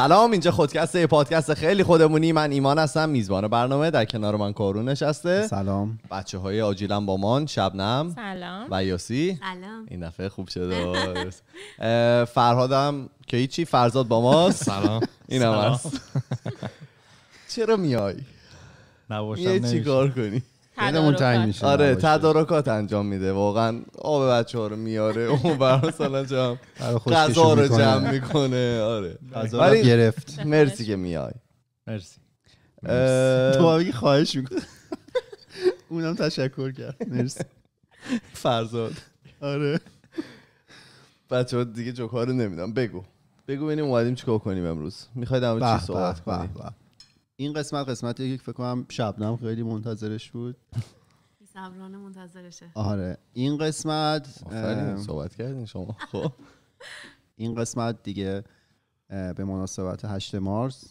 سلام اینجا خودکسته پادکست خیلی خودمونی من ایمان هستم میزبان برنامه در کنار من کارون نشسته سلام بچه های آجیلم با من شبنم سلام و یاسی سلام این دفعه خوب شده فرهادم که هیچی فرزاد با ماست سلام این هم هست چرا میای نباشم چی کار کنی دلمون تنگ میشه آره تدارکات انجام میده واقعا آب بچه ها رو میاره اون برای سالا جمع غذا رو جمع میکنه آره غذا بله. گرفت مرسی که میای مرسی تو خواهش میکنه اونم تشکر کرد مرسی فرزاد آره بچه ها دیگه جوکارو نمیدم بگو بگو ببینیم اومدیم چیکار کنیم امروز میخواید در چی صحبت کنیم این قسمت قسمت یک فکر کنم شبنم خیلی منتظرش بود صبرانه منتظرشه آره این قسمت صحبت کردین شما خب این قسمت دیگه به مناسبت 8 مارس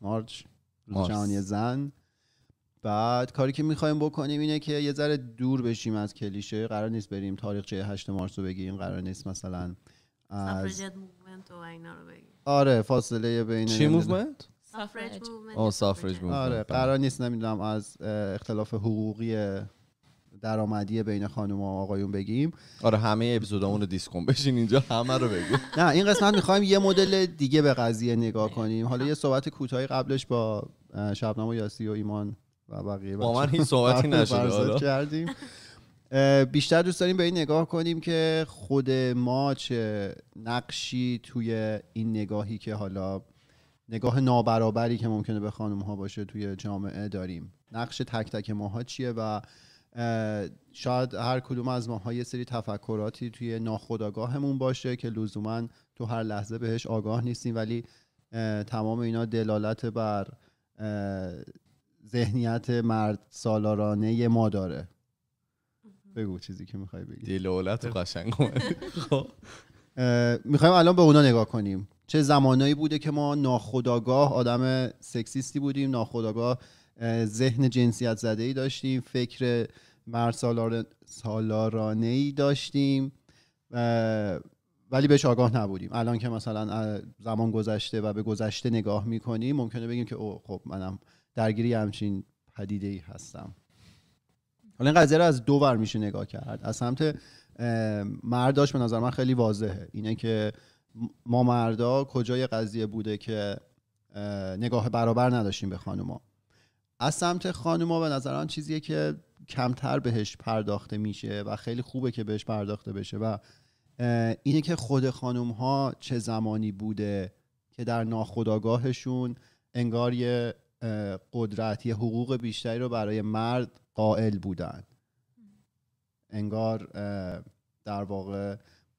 مارچ روز جهانی زن بعد کاری که میخوایم بکنیم اینه که یه ذره دور بشیم از کلیشه قرار نیست بریم تاریخچه 8 مارس رو بگیم قرار نیست مثلا از... و اینا رو بگیم آره فاصله بین چی سافرج آره بله. قرار نیست نمیدونم از اختلاف حقوقی درآمدی بین خانم و آقایون بگیم آره همه اپیزودامون رو دیسکون بشین اینجا همه رو بگو نه این قسمت میخوایم یه مدل دیگه به قضیه نگاه کنیم حالا یه صحبت کوتاهی قبلش با شبنم و یاسی و ایمان و بقیه با من این صحبتی نشده کردیم بیشتر دوست داریم به این نگاه کنیم که خود ما چه نقشی توی این نگاهی که حالا نگاه نابرابری که ممکنه به خانم ها باشه توی جامعه داریم نقش تک تک ماها چیه و شاید هر کدوم از ماها یه سری تفکراتی توی ناخودآگاهمون باشه که لزوما تو هر لحظه بهش آگاه نیستیم ولی تمام اینا دلالت بر ذهنیت مرد سالارانه ما داره بگو چیزی که میخوای بگی دلالت قشنگ خب میخوایم الان به اونا نگاه کنیم چه زمانایی بوده که ما ناخداگاه آدم سکسیستی بودیم ناخداگاه ذهن جنسیت زده ای داشتیم فکر مرسالار سالارانه ای داشتیم ولی بهش آگاه نبودیم الان که مثلا زمان گذشته و به گذشته نگاه میکنیم ممکنه بگیم که او خب منم درگیری همچین پدیده ای هستم حالا این قضیه رو از دو ور میشه نگاه کرد از سمت مرداش به نظر من خیلی واضحه اینه که ما مردا کجای قضیه بوده که نگاه برابر نداشتیم به خانوما از سمت خانوما به نظران چیزیه که کمتر بهش پرداخته میشه و خیلی خوبه که بهش پرداخته بشه و اینه که خود خانوم ها چه زمانی بوده که در ناخودآگاهشون انگار یه قدرت یه حقوق بیشتری رو برای مرد قائل بودن انگار در واقع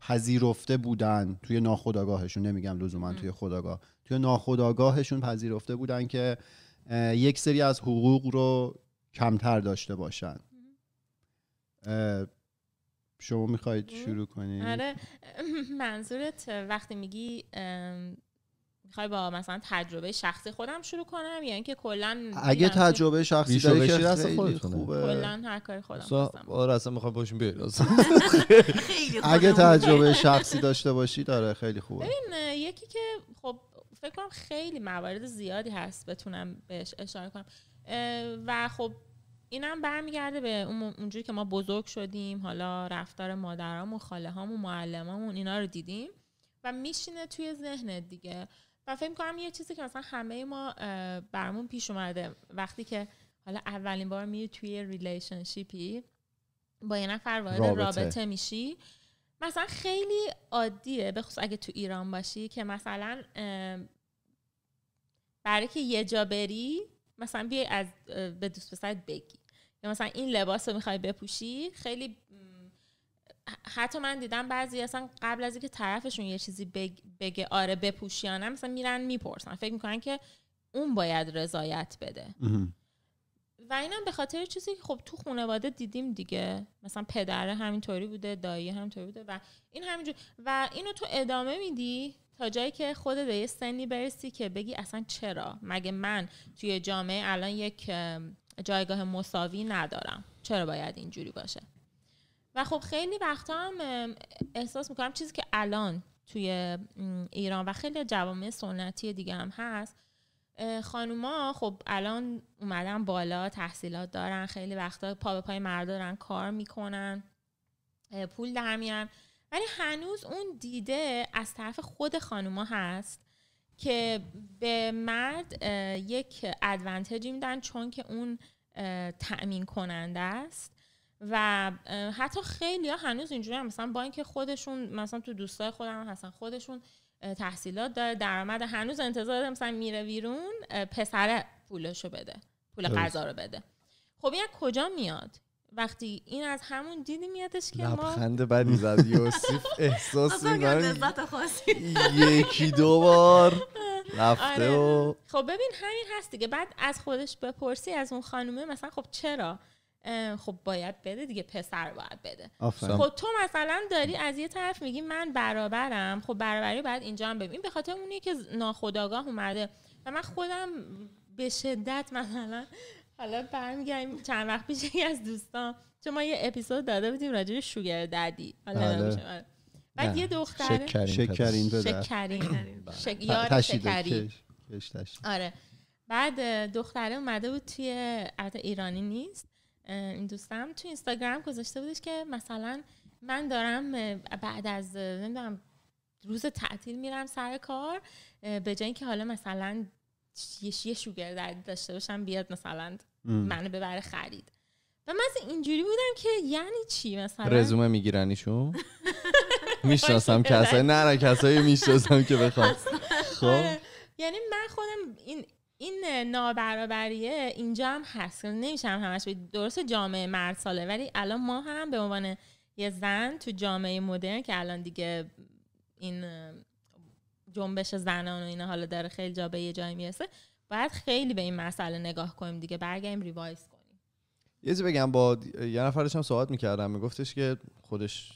پذیرفته بودن توی ناخداگاهشون، نمیگم لزوما توی خداگاه توی ناخداگاهشون پذیرفته بودن که یک سری از حقوق رو کمتر داشته باشن شما میخواید شروع کنید آره منظورت وقتی میگی میخوای با مثلا تجربه شخصی خودم شروع کنم یا یعنی اینکه کلا اگه تجربه شخصی داری که خیلی خوبه کلا هر کاری خودم آره اصلا میخوام باشیم اگه تجربه شخصی داشته باشی داره خیلی خوبه ببین یکی که خب فکر کنم خیلی موارد زیادی هست بتونم بهش اشاره کنم و خب اینم برمیگرده به اونجوری که ما بزرگ شدیم حالا رفتار و خاله هامون معلمامون اینا رو دیدیم و میشینه توی ذهنت دیگه و فکر میکنم یه چیزی که مثلا همه ما برامون پیش اومده وقتی که حالا اولین بار میری توی ریلیشنشیپی با یه نفر وارد رابطه. میشی مثلا خیلی عادیه به خصوص اگه تو ایران باشی که مثلا برای که یه جا بری مثلا بیای از به دوست پسرت بگی یا مثلا این لباس رو میخوای بپوشی خیلی حتی من دیدم بعضی اصلا قبل از اینکه طرفشون یه چیزی بگه آره بپوش مثلا میرن میپرسن فکر میکنن که اون باید رضایت بده و اینم به خاطر چیزی که خب تو خانواده دیدیم دیگه مثلا پدره همینطوری بوده دایی همینطوری بوده و این همینجور و اینو تو ادامه میدی تا جایی که خود به یه سنی برسی که بگی اصلا چرا مگه من توی جامعه الان یک جایگاه مساوی ندارم چرا باید اینجوری باشه و خب خیلی وقتا هم احساس میکنم چیزی که الان توی ایران و خیلی جوامع سنتی دیگه هم هست خانوما خب الان اومدن بالا تحصیلات دارن خیلی وقتا پا به پای مرد دارن کار میکنن پول در ولی هنوز اون دیده از طرف خود خانوما هست که به مرد یک ادوانتجی میدن چون که اون تأمین کننده است و حتی خیلی ها هنوز اینجوری هم مثلا با اینکه خودشون مثلا تو دوستای خودم هستن خودشون تحصیلات داره درآمد هنوز انتظار مثلا میره ویرون پسر پولشو بده پول غذا رو بده خب این کجا میاد وقتی این از همون دیدی میادش که ما لبخند بدی زد یوسف احساس یکی دو بار رفته آره. و خب ببین همین هست دیگه بعد از خودش بپرسی از اون خانومه مثلا خب چرا خب باید بده دیگه پسر باید بده خب تو مثلا داری از یه طرف میگی من برابرم خب برابری باید اینجا هم ببین به خاطر اونی که ناخداگاه اومده و من خودم به شدت مثلا حالا برمیگردیم چند وقت پیش یکی از دوستان چون ما یه اپیزود داده بودیم راجع به شوگر ددی بله. آره. بعد یه دختر شکرین شکرین شکرین بله. آره بعد دختره اومده بود توی ایرانی نیست این دوستم تو اینستاگرام گذاشته بودش که مثلا من دارم بعد از نمیدونم روز تعطیل میرم سر کار به جای اینکه حالا مثلا یه شوگر درد داشته باشم بیاد مثلا منو ببره خرید و من اینجوری بودم که یعنی چی مثلا رزومه میگیرن میشناسم کسایی نه نه کسایی میشناسم که بخوام خب آره. یعنی من خودم این این نابرابریه اینجا هم هست نمیشم همش درست جامعه مرد ساله ولی الان ما هم به عنوان یه زن تو جامعه مدرن که الان دیگه این جنبش زنان و اینا حالا داره خیلی جا به یه جایی میرسه باید خیلی به این مسئله نگاه کنیم دیگه برگردیم ریوایز کنیم یه چیزی بگم با یه نفرش هم صحبت میکردم میگفتش که خودش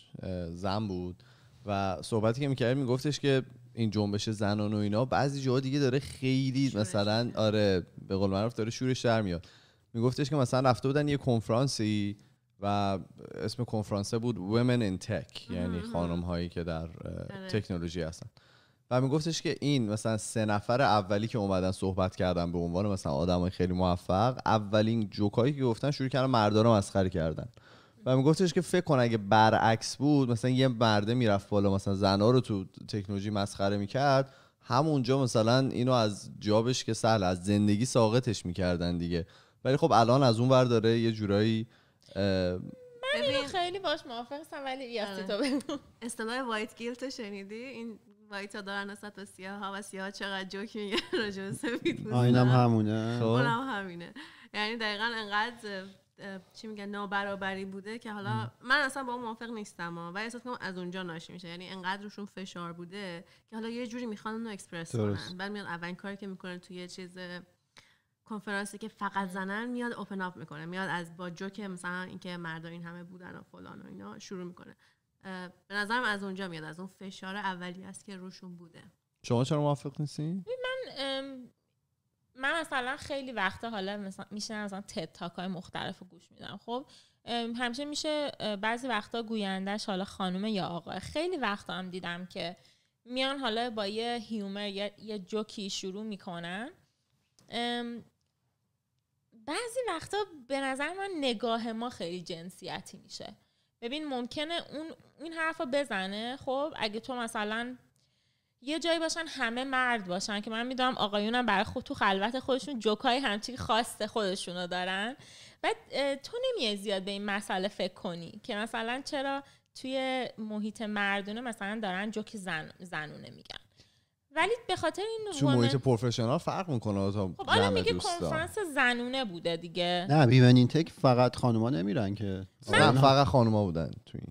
زن بود و صحبتی که میکرد میگفتش که این جنبش زنان و اینا بعضی جاها دیگه داره خیلی مثلا آره به قول معروف داره شورش در میاد میگفتش که مثلا رفته بودن یه کنفرانسی و اسم کنفرانسه بود Women in Tech یعنی خانم هایی که در آره. تکنولوژی هستن و میگفتش که این مثلا سه نفر اولی که اومدن صحبت کردن به عنوان مثلا های خیلی موفق اولین جوکایی که گفتن شروع کردن مردان رو مسخره کردن و میگفتش که فکر کن اگه برعکس بود مثلا یه مرده میرفت بالا مثلا زنا رو تو تکنولوژی مسخره میکرد همونجا مثلا اینو از جابش که سهل از زندگی ساقطش میکردن دیگه ولی خب الان از اون ور داره یه جورایی من اینو خیلی باش موافق هستم ولی یاستی آره. تو بگو اصطلاح وایت گیلت شنیدی این وایت دارن نسبت به سیاه ها و سیاه چقدر جوک میگه راجع اینم همونه خب. همینه یعنی دقیقا انقدر چی میگن نابرابری بوده که حالا من اصلا با اون موافق نیستم و احساس از اونجا ناشی میشه یعنی انقدر روشون فشار بوده که حالا یه جوری میخوان اونو اکسپرس کنن بعد میان اولین کاری که میکنن توی یه چیز کنفرانسی که فقط زنن میاد اوپن اپ میکنه میاد از با جوک مثلا اینکه مردا این همه بودن و فلان و اینا شروع میکنه به نظرم از اونجا میاد از اون فشار اولی است که روشون بوده شما چرا موافق نیستین من من مثلا خیلی وقتا حالا مثلا میشه مثلا تاک های مختلف رو گوش میدم خب همیشه میشه بعضی وقتا گویندهش حالا خانم یا آقا خیلی وقتا هم دیدم که میان حالا با یه هیومر یه جوکی شروع میکنن بعضی وقتا به نظر من نگاه ما خیلی جنسیتی میشه ببین ممکنه اون این حرف رو بزنه خب اگه تو مثلا یه جایی باشن همه مرد باشن که من میدونم هم برای خود تو خلوت خودشون جوکای همچین خاص خودشون رو دارن و تو نمیای زیاد به این مسئله فکر کنی که مثلا چرا توی محیط مردونه مثلا دارن جوک زن، زنونه میگن ولی به خاطر این تو محیط پروفشنال فرق میکنه تا خب آره میگه کنفرانس زنونه بوده دیگه نه بیون این تک فقط خانوما نمیرن که نه فقط خانوما بودن توی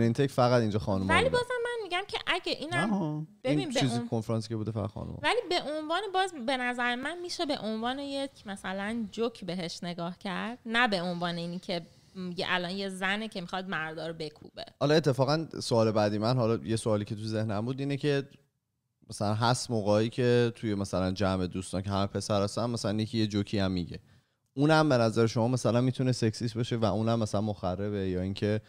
این تک فقط اینجا خانوما ولی بازم میگم که اگه اینم ببین این چیزی کنفرانس که بوده فر خانم ولی به عنوان باز به نظر من میشه به عنوان یک مثلا جوک بهش نگاه کرد نه به عنوان اینی که یه الان یه زنه که میخواد مردا رو بکوبه حالا اتفاقا سوال بعدی من حالا یه سوالی که تو ذهنم بود اینه که مثلا هست موقعی که توی مثلا جمع دوستان که همه پسر هستن مثلا یکی یه جوکی هم میگه اونم به نظر شما مثلا میتونه سکسیس باشه و اونم مثلا مخربه یا اینکه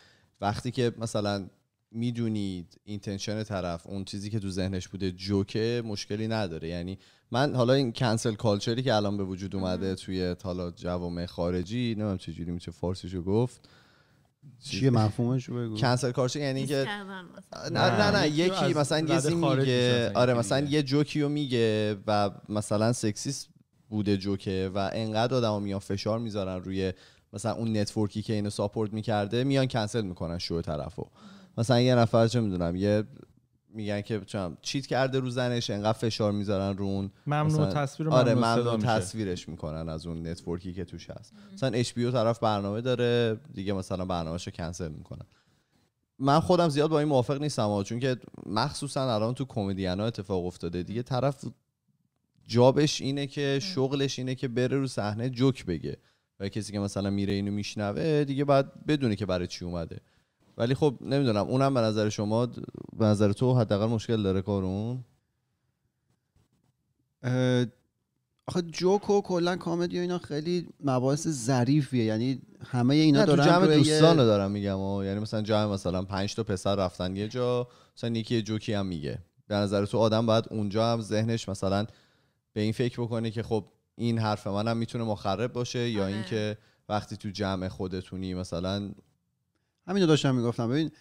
وقتی که مثلا میدونید اینتنشن طرف اون چیزی که تو ذهنش بوده جوکه مشکلی نداره یعنی من حالا این کنسل کالچری که الان به وجود اومده توی حالا جوامع خارجی نمیدونم جوری میشه رو گفت چیه مفهومش بگو کنسل کالچر یعنی که نه نه نه یکی مثلا یه آره مثلا یه جوکی رو میگه و مثلا سکسیست بوده جوکه و انقدر آدما میان فشار میذارن روی مثلا اون نتورکی که اینو ساپورت میکرده میان کنسل میکنن شو طرفو مثلا یه نفر چه میدونم یه میگن که چم چیت کرده رو زنش انقدر فشار میذارن رو اون ممنوع تصویر ممنوع آره ممنوع تصویرش میکنن از اون نتورکی که توش هست مثلا اچ طرف برنامه داره دیگه مثلا رو کنسل میکنن من خودم زیاد با این موافق نیستم چون که مخصوصا الان تو کمدین ها اتفاق افتاده دیگه طرف جابش اینه که شغلش اینه که بره رو صحنه جوک بگه و کسی که مثلا میره اینو میشنوه دیگه بعد بدونه که برای چی اومده ولی خب نمیدونم اونم به نظر شما به نظر تو حداقل مشکل داره کارون آخه جوک و کلا کامدی و اینا خیلی مباحث ظریفیه یعنی همه اینا دارن تو جمع دوستانو دارم میگم و یعنی مثلا جمع مثلا پنج تا پسر رفتن یه جا مثلا یکی جوکی هم میگه به نظر تو آدم باید اونجا هم ذهنش مثلا به این فکر بکنه که خب این حرف منم میتونه مخرب باشه یا آره. اینکه وقتی تو جمع خودتونی مثلا همین داشتم میگفتم ببین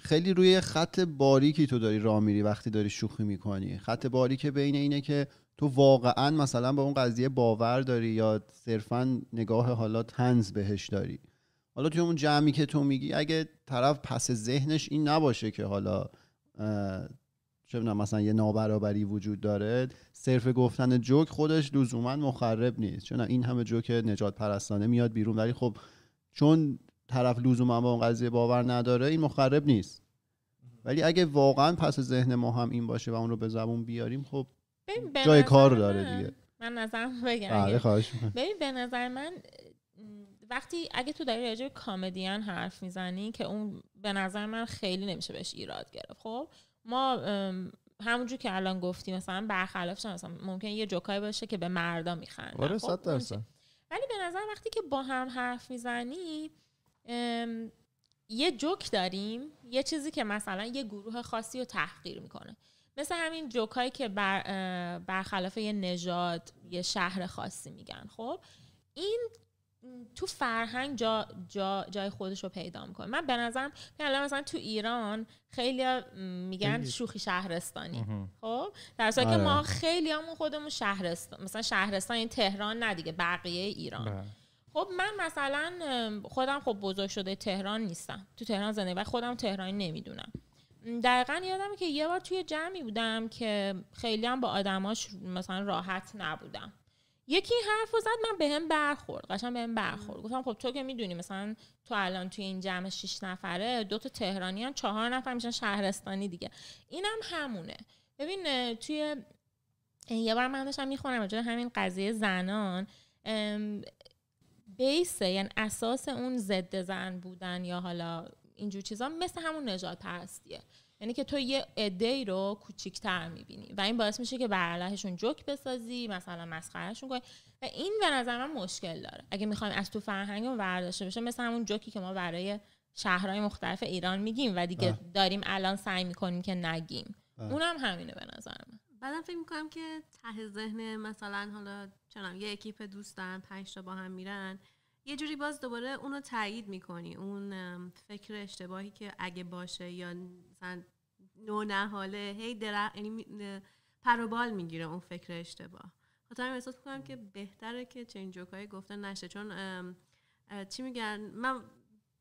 خیلی روی خط باریکی تو داری راه میری وقتی داری شوخی میکنی خط باریک بین اینه که تو واقعا مثلا به اون قضیه باور داری یا صرفا نگاه حالا تنز بهش داری حالا توی اون جمعی که تو میگی اگه طرف پس ذهنش این نباشه که حالا چه مثلا یه نابرابری وجود داره صرف گفتن جوک خودش لزوما مخرب نیست چون این همه جوک نجات پرستانه میاد بیرون ولی خب چون طرف لزوما به اون قضیه باور نداره این مخرب نیست ولی اگه واقعا پس ذهن ما هم این باشه و اون رو به زبون بیاریم خب جای کار داره دیگه من نظرم بگم بله، خواهش ببین به نظر من وقتی اگه تو داری راجع کامدین حرف میزنی که اون به نظر من خیلی نمیشه بهش ایراد گرفت خب ما همونجور که الان گفتی مثلا برخلافش مثلا ممکن یه جوکای باشه که به مردا میخندن آره، خب، ولی به نظر وقتی که با هم حرف میزنی یه جوک داریم یه چیزی که مثلا یه گروه خاصی رو تحقیر میکنه مثل همین جوک هایی که بر، برخلاف یه نژاد یه شهر خاصی میگن خب این تو فرهنگ جا، جا، جای خودش رو پیدا میکنه من به نظرم یعنی مثلا تو ایران خیلی میگن شوخی شهرستانی خب در که آره. ما خیلی همون خودمون شهرستان مثلا شهرستان یعنی تهران ندیگه بقیه ایران بله. خب من مثلا خودم خب بزرگ شده تهران نیستم تو تهران زندگی و خودم تهرانی نمیدونم دقیقا یادم که یه بار توی جمعی بودم که خیلی هم با آدماش مثلا راحت نبودم یکی حرف زد من بهم هم برخورد قشنگ بهم برخورد گفتم خب تو که میدونی مثلا تو الان توی این جمع شیش نفره دو تا تهرانی هم چهار نفر میشن شهرستانی دیگه اینم هم همونه ببین توی یه بار من داشتم میخونم همین قضیه زنان بیسه یعنی اساس اون ضد زن بودن یا حالا اینجور چیزا مثل همون نجات پرستیه یعنی که تو یه عده رو کوچیکتر میبینی و این باعث میشه که بر جوک بسازی مثلا مسخرهشون کنی و این به نظر من مشکل داره اگه میخوایم از تو فرهنگمون برداشته بشه مثل همون جوکی که ما برای شهرهای مختلف ایران میگیم و دیگه داریم الان سعی میکنیم که نگیم آه. اونم همینه به نظر من بعدم فکر که ته ذهن مثلا حالا چنم یه اکیپ دوست پنج تا با هم میرن یه جوری باز دوباره اونو تایید میکنی اون فکر اشتباهی که اگه باشه یا مثلا نه هی در یعنی پروبال میگیره اون فکر اشتباه خاطر احساس میکنم که بهتره که چنین جوکای گفته نشه چون چی میگن من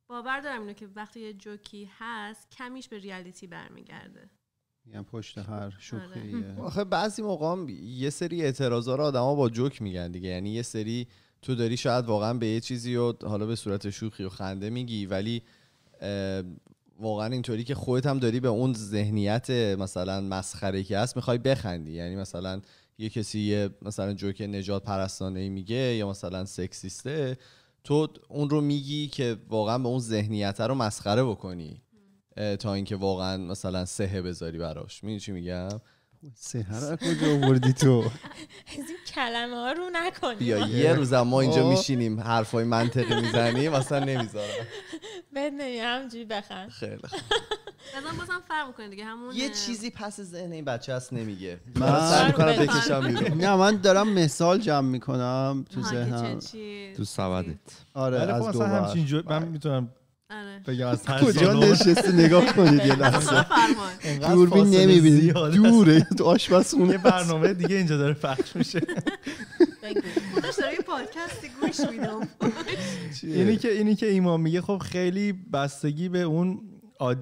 باور دارم اینو که وقتی یه جوکی هست کمیش به ریالیتی برمیگرده میگن پشت هر شوخی آره. آخه بعضی موقع یه سری اعتراضا رو آدما با جوک میگن دیگه یعنی یه سری تو داری شاید واقعا به یه چیزی و حالا به صورت شوخی و خنده میگی ولی واقعا اینطوری که خودت هم داری به اون ذهنیت مثلا مسخره که هست میخوای بخندی یعنی مثلا یه کسی یه مثلا جوک نجات پرستانه میگه یا مثلا سکسیسته تو اون رو میگی که واقعا به اون ذهنیت رو مسخره بکنی تا اینکه واقعا مثلا سهه بذاری براش میدونی چی میگم سهه رو کجا آوردی تو از این کلمه ها رو نکنیم بیا یه روز ما اینجا میشینیم حرفای منطقی میزنیم مثلا نمیذارم بد همجوری بخند خیلی خب. بازم بازم فرق همون یه چیزی پس ذهن این بچه هست نمیگه من سعی میکنم بکشم بیرون نه من دارم مثال جمع میکنم تو ذهنم تو آره خب از دو من بله. میتونم آره. بگم از کجا نشسته نگاه کنید یه لحظه دوربین نمیبینید دوره تو یه برنامه دیگه اینجا داره پخش میشه اینی که اینی که ایمان میگه خب خیلی بستگی به اون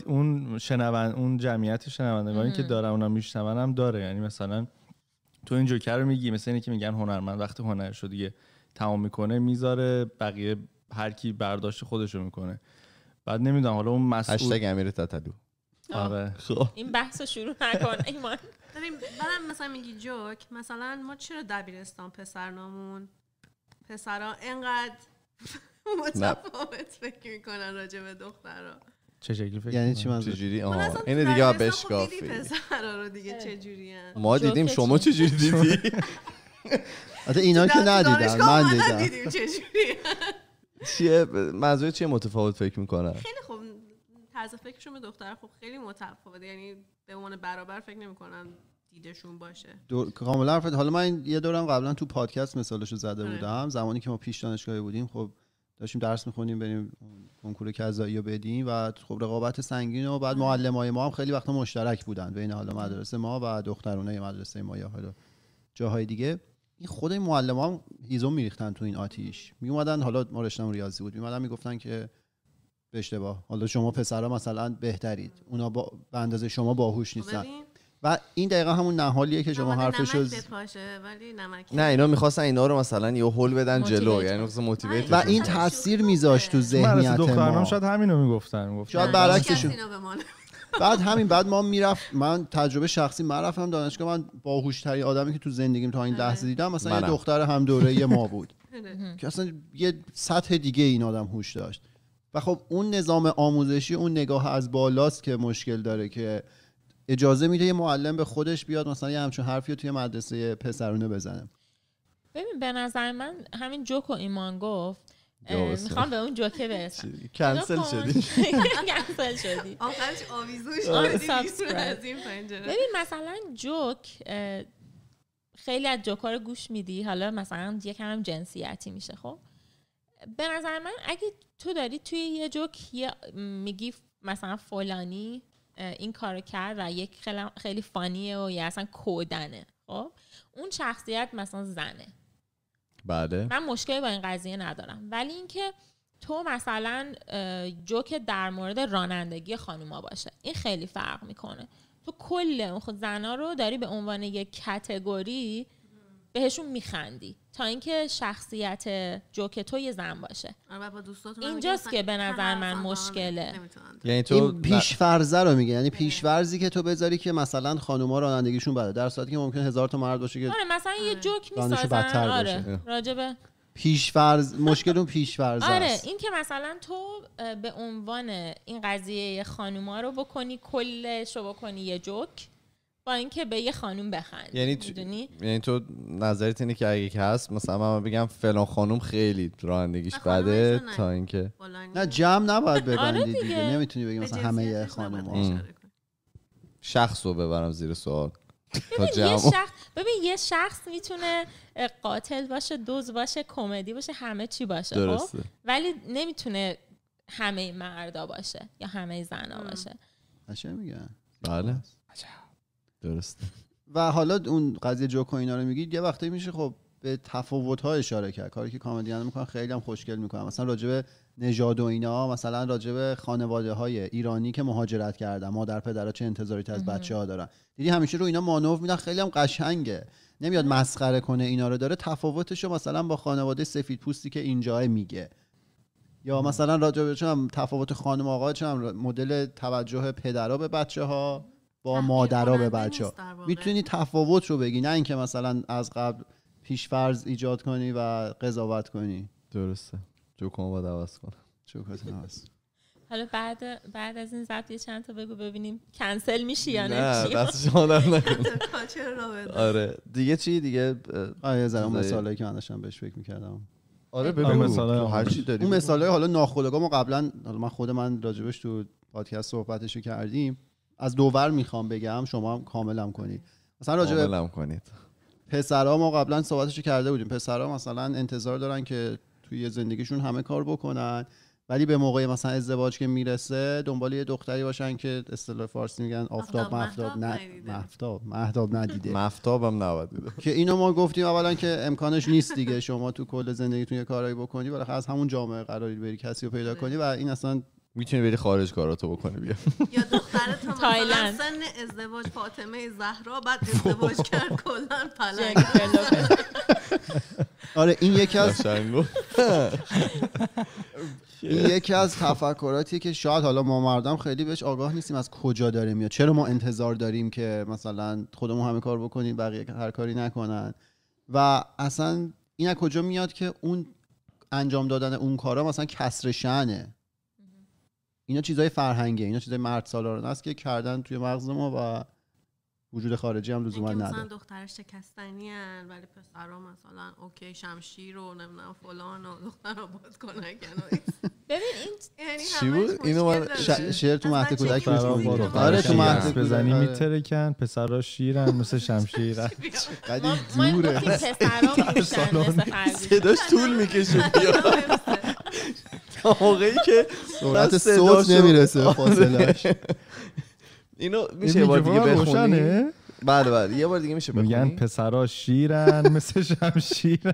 اون شنوند اون جمعیت شنوندگانی که دارن اونا میشنون هم داره یعنی مثلا تو این جوکر رو میگی مثل اینی که میگن هنرمند وقتی رو دیگه تمام میکنه میذاره بقیه هر کی برداشت خودشو میکنه بعد نمیدونم حالا اون مسئول هشتگ امیر تتلو آره خب این بحث شروع نکن ایمان ببین بعدم مثلا میگی جوک مثلا ما چرا دبیرستان پسرنامون پسرا انقدر متفاوت فکر میکنن راجع به دخترا چه شکلی فکر یعنی چی من چجوری آها این دیگه بهش خب کافی پسرا رو دیگه آره. چجوری ما دیدیم شما جوری دیدی حتی اینا که ندیدن من دیدم چیه منظور چیه متفاوت فکر میکنن خیلی خوب طرز فکرشون به دختر خوب خیلی متفاوته یعنی به عنوان برابر فکر نمیکنن دیدشون باشه کاملا حالا من یه دورم قبلا تو پادکست مثالشو زده آره. بودم زمانی که ما پیش دانشگاهی بودیم خب داشتیم درس میخونیم بریم کنکور کذایی رو بدیم و خب رقابت سنگین و بعد آره. معلم های ما هم خیلی وقتا مشترک بودن بین حالا مدرسه ما و دخترونه مدرسه ما یا حالا جاهای دیگه این خود این معلم هم هیزم میریختن تو این آتیش اومدن حالا ما رشتم ریاضی بود می میگفتن که به اشتباه حالا شما پسرها مثلا بهترید اونا با... به اندازه شما باهوش خب نیستن و این دقیقا همون نهالیه که شما حرفش رو نه اینا میخواستن اینا رو مثلا یه هول بدن جلو یعنی مثلا موتیویت آره، و این تاثیر میذاشت تو ذهنیت ما شاید همینو میگفتن شاید برعکسش بعد همین بعد ما میرفت من تجربه شخصی من رفتم دانشگاه من تری آدمی که تو زندگیم تا این لحظه آره. دیدم مثلا یه دختر هم دوره ما بود آره. که اصلا یه سطح دیگه این آدم هوش داشت و خب اون نظام آموزشی اون نگاه از بالاست که مشکل داره که اجازه میده یه معلم به خودش بیاد مثلا یه همچون حرفی رو توی مدرسه پسرونه بزنه ببین به نظر من همین جوک و ایمان گفت میخوام به اون جوکه برسم کنسل شدی کنسل شدی آخرش ببین مثلا جوک خیلی از جوکا رو گوش میدی حالا مثلا یکم هم جنسیتی میشه خب به نظر من اگه تو داری توی یه جوک میگی مثلا فلانی این کارو کرد و یک خیلی فانیه و یه اصلا کودنه خب اون شخصیت مثلا زنه بله من مشکلی با این قضیه ندارم ولی اینکه تو مثلا جوک در مورد رانندگی خانوما باشه این خیلی فرق میکنه تو کل اون خود خب زنا رو داری به عنوان یک کتگوری بهشون میخندی تا اینکه شخصیت جوک تو یه زن باشه آره اینجاست که به نظر من مشکله یعنی تو پیش فرزه رو میگه یعنی بله. پیش که تو بذاری که مثلا خانوما رانندگیشون بده در صورتی که ممکن هزار تا مرد باشه که آره مثلا یه آره. جوک میسازن آره راجبه پیش مشکل اون پیش آره این که مثلا تو به عنوان این قضیه خانوما رو بکنی کلش رو بکنی یه جوک با اینکه به یه خانوم بخند یعنی تو یعنی تو نظرت اینه که اگه که هست مثلا من بگم فلان خانوم خیلی رانندگیش بده تا اینکه نه جمع نباید آره ببندی دیگه. نمیتونی بگی مثلا همه خانوم شخص رو ببرم زیر سوال ببین یه شخص ببین یه شخص میتونه قاتل باشه دوز باشه کمدی باشه همه چی باشه خب؟ درسته. ولی نمیتونه همه مردا باشه یا همه زنا باشه میگن بله درست و حالا اون قضیه جوک و اینا رو میگید یه وقتی میشه خب به تفاوت اشاره کرد کاری که کامدیان میکنن خیلی هم خوشگل میکنن مثلا راجبه نژاد و اینا مثلا راجبه خانواده های ایرانی که مهاجرت کردن مادر پدر‌ها چه انتظاری از بچه ها دارن دیدی همیشه رو اینا مانور میدن خیلی هم قشنگه نمیاد مسخره کنه اینا رو داره تفاوتش مثلا با خانواده سفید پوستی که اینجا میگه یا مثلا راجبه به تفاوت خانم آقا مدل توجه پدرها به بچه ها با مادرها به بچه ها میتونی تفاوت رو بگی نه اینکه مثلا از قبل فرض ایجاد کنی و قضاوت کنی درسته جوکمو و دوست کنم کسی هست حالا بعد بعد از این ضبط یه چند تا بگو ببینیم کنسل میشی یا نه دست شما آره دیگه چی دیگه آره زرا مثالی که من داشتم بهش فکر میکردم آره،, آره ببین مثلا هر چی داریم اون مثالای حالا ناخودآگاه ما قبلا حالا من خود من راجبش تو پادکست صحبتشو کردیم از دوور میخوام بگم شما هم کاملم کنید مثلا راجع کنید پسرا ما قبلا رو کرده بودیم پسرا مثلا انتظار دارن که توی زندگیشون همه کار بکنن ولی به موقع مثلا ازدواج که میرسه دنبال یه دختری باشن که اصطلاح فارسی میگن آفتاب مهتاب نه مهتاب مهتاب ندیده مهتابم نبود که اینو ما گفتیم اولا که امکانش نیست دیگه شما تو کل زندگیتون یه کارایی بکنی بالاخره از همون جامعه قراری بری کسی رو پیدا بله. کنی و این اصلا میتونی بری خارج کاراتو بکنی بیا یا دخترتون تایلند سن ازدواج فاطمه زهرا بعد ازدواج کرد کلا پلنگ آره این یکی از این یکی از تفکراتیه که شاید حالا ما مردم خیلی بهش آگاه نیستیم از کجا داریم میاد چرا ما انتظار داریم که مثلا خودمون همه کار بکنیم بقیه هر کاری نکنن و اصلا این از کجا میاد که اون انجام دادن اون کارا مثلا کسر شنه اینا چیزای فرهنگه اینا چیزای مرد سالارانه است که کردن توی مغز ما و وجود خارجی هم لزوما نداره مثلا دختر شکستنی هن ولی پسرا مثلا اوکی شمشیر و نمیدونم فلان و دخترا باز کنن ببین این یعنی چی بود اینو شعر تو مهد کودک بود آره تو آره. مهد بزنی میترکن پسرا شیرن مثل شمشیرن قدیم دوره پسرا میشن صداش طول میکشه تا موقعی که سرعت صوت نمیرسه آره. فاصله اینو میشه یه بار دیگه بخونی بله بله یه بار دیگه میشه بخونی میگن پسرا شیرن مثل شمشیرن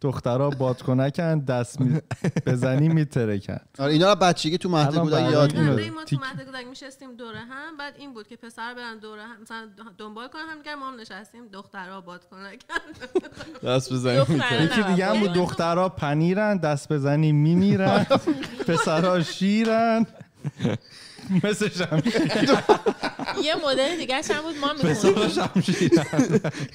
دخترها بادکنکن دست می... بزنی میترکن آره اینا بچگی تو مهد کودک یاد میاد ما تو مهد کودک میشستیم دوره هم بعد این بود که پسر برن دوره هم مثلا دنبال کنن هم دیگه ما هم نشستیم دخترها بادکنکن دست بزنی یکی دیگه هم بود یعنی دخترها پنیرن دست بزنی میمیرن پسرها شیرن مثل شمشیر یه مدل دیگه هم بود ما میخوندیم شمشیر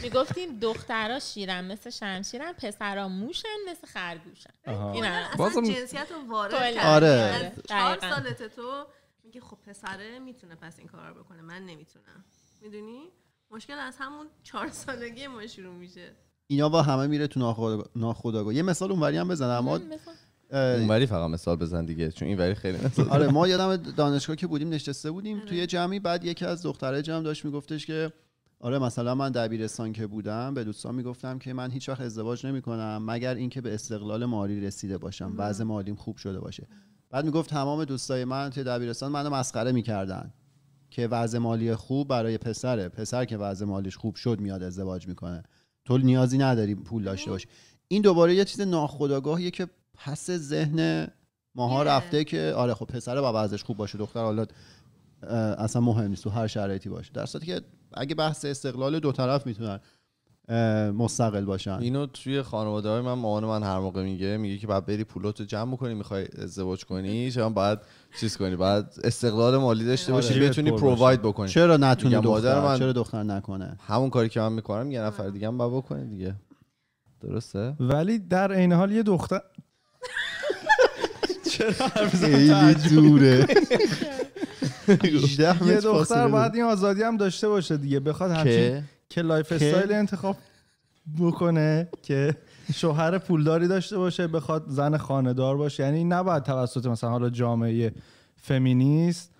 میگفتیم دخترا شیرن مثل شمشیرن پسرا موشن مثل خرگوشن این اصلا جنسیت رو وارد آره چهار سالت تو میگه خب پسره میتونه پس این کار بکنه من نمیتونم میدونی مشکل از همون چهار سالگی ما شروع میشه اینا با همه میره تو ناخودآگاه یه مثال اونوری هم بزنم اما اونوری فقط مثال بزن دیگه چون این وری خیلی مثال آره ما یادم دانشگاه که بودیم نشسته بودیم آره. توی جمعی بعد یکی از دخترای جمع داشت میگفتش که آره مثلا من دبیرستان که بودم به دوستان میگفتم که من هیچ وقت ازدواج نمی کنم مگر اینکه به استقلال مالی رسیده باشم آره. وضع مالیم خوب شده باشه بعد میگفت تمام دوستای من توی دبیرستان منو مسخره میکردن که وضع مالی خوب برای پسره پسر که وضع مالیش خوب شد میاد ازدواج میکنه تو نیازی نداری پول داشته آره. باش این دوباره یه چیز که پس ذهن ماها رفته که آره خب پسر با ازش خوب باشه دختر حالا اصلا مهم نیست تو هر شرایطی باشه در صورتی که اگه بحث استقلال دو طرف میتونن مستقل باشن اینو توی خانواده های من مامان من هر موقع میگه میگه که بعد بری رو جمع بکنی میخوای ازدواج کنی چرا باید چیز کنی بعد استقلال مالی داشته آره. باشی بتونی پروواید بکنی چرا نتونی دختر من چرا دختر نکنه همون کاری که من میکنم یه نفر دیگه هم بکنه دیگه درسته ولی در عین حال یه دختر چرا خیلی دوره یه دختر باید این آزادی هم داشته باشه دیگه بخواد همچین که لایف استایل انتخاب بکنه که شوهر پولداری داشته باشه بخواد زن خاندار باشه یعنی نباید توسط مثلا حالا جامعه فمینیست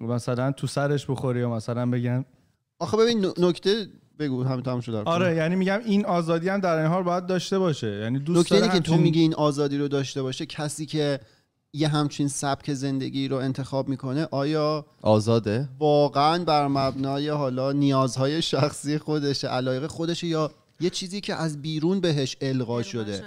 مثلا تو سرش بخوری یا مثلا بگن آخه ببین نکته بگو همین تمام آره یعنی میگم این آزادی هم در این حال باید داشته باشه یعنی دوست که تو میگی این آزادی رو داشته باشه کسی که یه همچین سبک زندگی رو انتخاب میکنه آیا آزاده واقعا بر مبنای حالا نیازهای شخصی خودشه علایق خودشه یا یه چیزی که از بیرون بهش القا شده. شده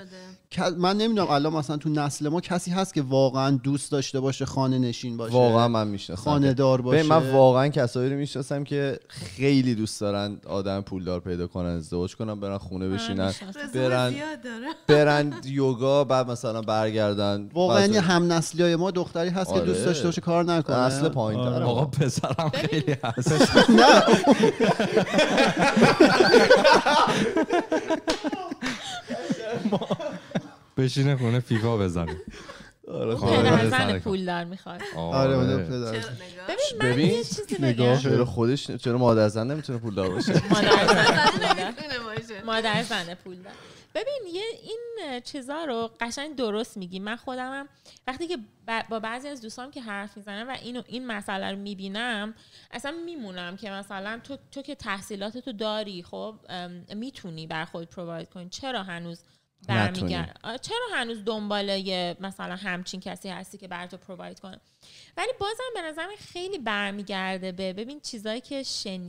من نمیدونم الان مثلا تو نسل ما کسی هست که واقعا دوست داشته باشه خانه نشین باشه واقعا من میشناسم خانه دار باشه من واقعا کسایی رو میشناسم که خیلی دوست دارن آدم پولدار پیدا کنن ازدواج کنن برن خونه آره، بشینن برن برن یوگا بعد مثلا برگردن واقعا یه هم نسلی های ما دختری هست که دوست آره. داشته باشه کار نکنه اصل پایین آقا پسرم خیلی هست نه بشینه خونه فیفا بزنه آره پدر خب، خب. آره. پولدار میخواد آره, آره، ببین من چیزی نگاه چرا خودش چرا مادر زن نمیتونه پولدار باشه مادر زن مادر زن پولدار ببین یه این چیزا رو قشنگ درست میگی من خودمم وقتی که با بعضی از دوستام که حرف میزنم و اینو این مسئله رو میبینم اصلا میمونم که مثلا تو, تو که تحصیلات تو داری خب میتونی بر خود پروواید کنی چرا هنوز برمیگرد. چرا هنوز دنباله مثلا همچین کسی هستی که تو پروواید کنه ولی بازم به نظرم خیلی برمیگرده به ببین چیزایی که شن...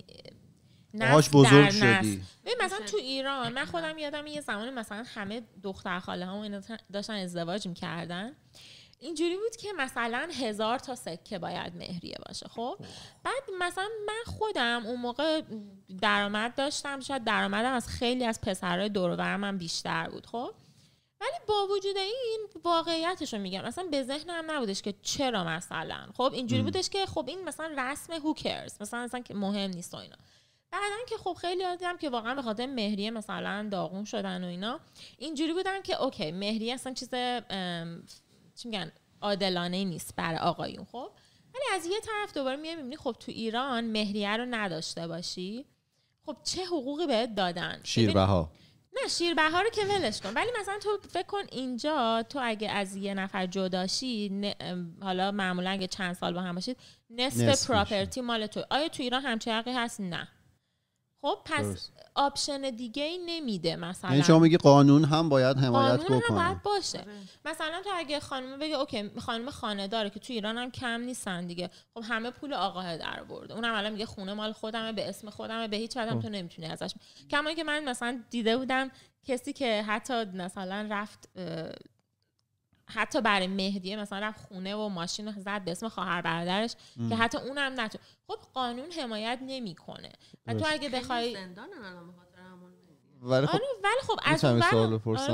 بزرگ شدی مثلا تو ایران من خودم یادم یه زمان مثلا همه دختر خاله ها داشتن ازدواج میکردن اینجوری بود که مثلا هزار تا سکه باید مهریه باشه خب بعد مثلا من خودم اون موقع درآمد داشتم شاید درآمدم از خیلی از پسرهای دور من بیشتر بود خب ولی با وجود این واقعیتش رو میگم مثلا به ذهنم نبودش که چرا مثلا خب اینجوری بودش که خب این مثلا رسم هوکرز مثلا مثلا که مهم نیست و اینا بعدا که خب خیلی دیدم که واقعا به خاطر مهریه مثلا داغون شدن و اینا اینجوری بودن که اوکی مهریه اصلا چیز چی میگن عادلانه نیست برای آقایون خب ولی از یه طرف دوباره میای میبینی خب تو ایران مهریه رو نداشته باشی خب چه حقوقی بهت دادن شیربها نه شیربها رو که ولش کن ولی مثلا تو فکر کن اینجا تو اگه از یه نفر جداشی حالا معمولا اگه چند سال با هم باشید نصف, پراپرتی مال تو آیا تو ایران همچه حقی هست نه خب پس آپشن دیگه ای نمیده مثلا یعنی شما میگی قانون هم باید حمایت قانون بکنه هم باید باشه آره. مثلا تو اگه خانم بگه اوکی خانم خانه داره که تو ایران هم کم نیستن دیگه خب همه پول آقاه در برده اونم الان میگه خونه مال خودمه به اسم خودمه به هیچ وجه خب. تو نمیتونی ازش کما که من مثلا دیده بودم کسی که حتی مثلا رفت حتی برای مهدیه مثلا خونه و ماشین رو زد به اسم خواهر برادرش که حتی اونم نتو خب قانون حمایت نمیکنه و تو اگه بخوای ولی خب, آره ولی خب از اون سوال بپرسم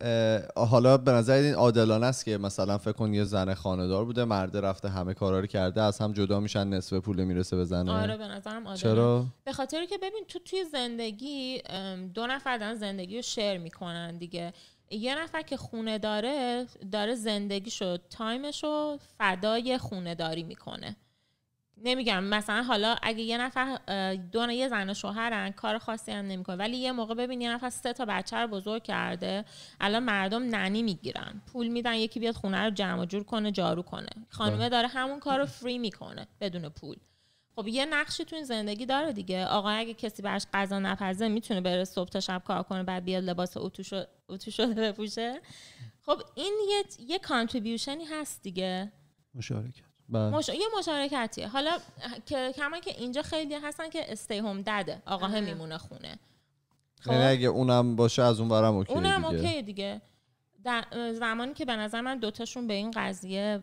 آره، حالا به نظر این عادلانه است که مثلا فکر کن یه زن خانه‌دار بوده مرد رفته همه کارا رو کرده از هم جدا میشن نصف پول میرسه به زنه آره به نظرم عادلانه چرا به خاطر که ببین تو توی زندگی دو نفر دارن زندگی رو شیر میکنن دیگه یه نفر که خونه داره داره تایمش رو فدای خونه داری میکنه نمیگم مثلا حالا اگه یه نفر دو یه زن و شوهرن کار خاصی هم نمیکنه ولی یه موقع ببین یه نفر سه تا بچه رو بزرگ کرده الان مردم ننی میگیرن پول میدن یکی بیاد خونه رو جمع جور کنه جارو کنه خانومه بله. داره همون کار رو فری میکنه بدون پول خب یه نقشی تو این زندگی داره دیگه آقا اگه کسی براش غذا نپزه میتونه بره صبح تا شب کار کنه بعد بیاد لباس اتو شده بپوشه خب این یه یه کانتریبیوشنی هست دیگه مشارکت بله. مش... یه مشارکتیه حالا که کما که اینجا خیلی هستن که استی هم دده آقا هم میمونه خونه خب یعنی اگه اونم باشه از اون برم اوکی اونم دیگه. اوکی دیگه در زمانی که به نظر من دوتاشون به این قضیه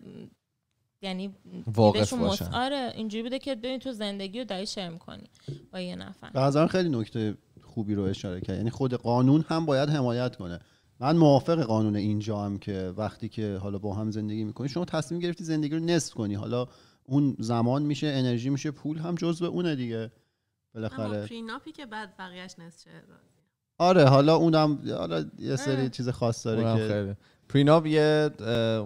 یعنی واقف باشن آره اینجوری بوده که ببین تو زندگی رو داری شرم کنی با یه نفر به خیلی نکته خوبی رو اشاره کرد یعنی خود قانون هم باید حمایت کنه من موافق قانون اینجا هم که وقتی که حالا با هم زندگی میکنی شما تصمیم گرفتی زندگی رو نصف کنی حالا اون زمان میشه انرژی میشه پول هم جزء اونه دیگه بالاخره پریناپی که بعد بقیه‌اش نصف آره حالا اونم حالا یه سری آره. چیز خاص داره که پریناب یه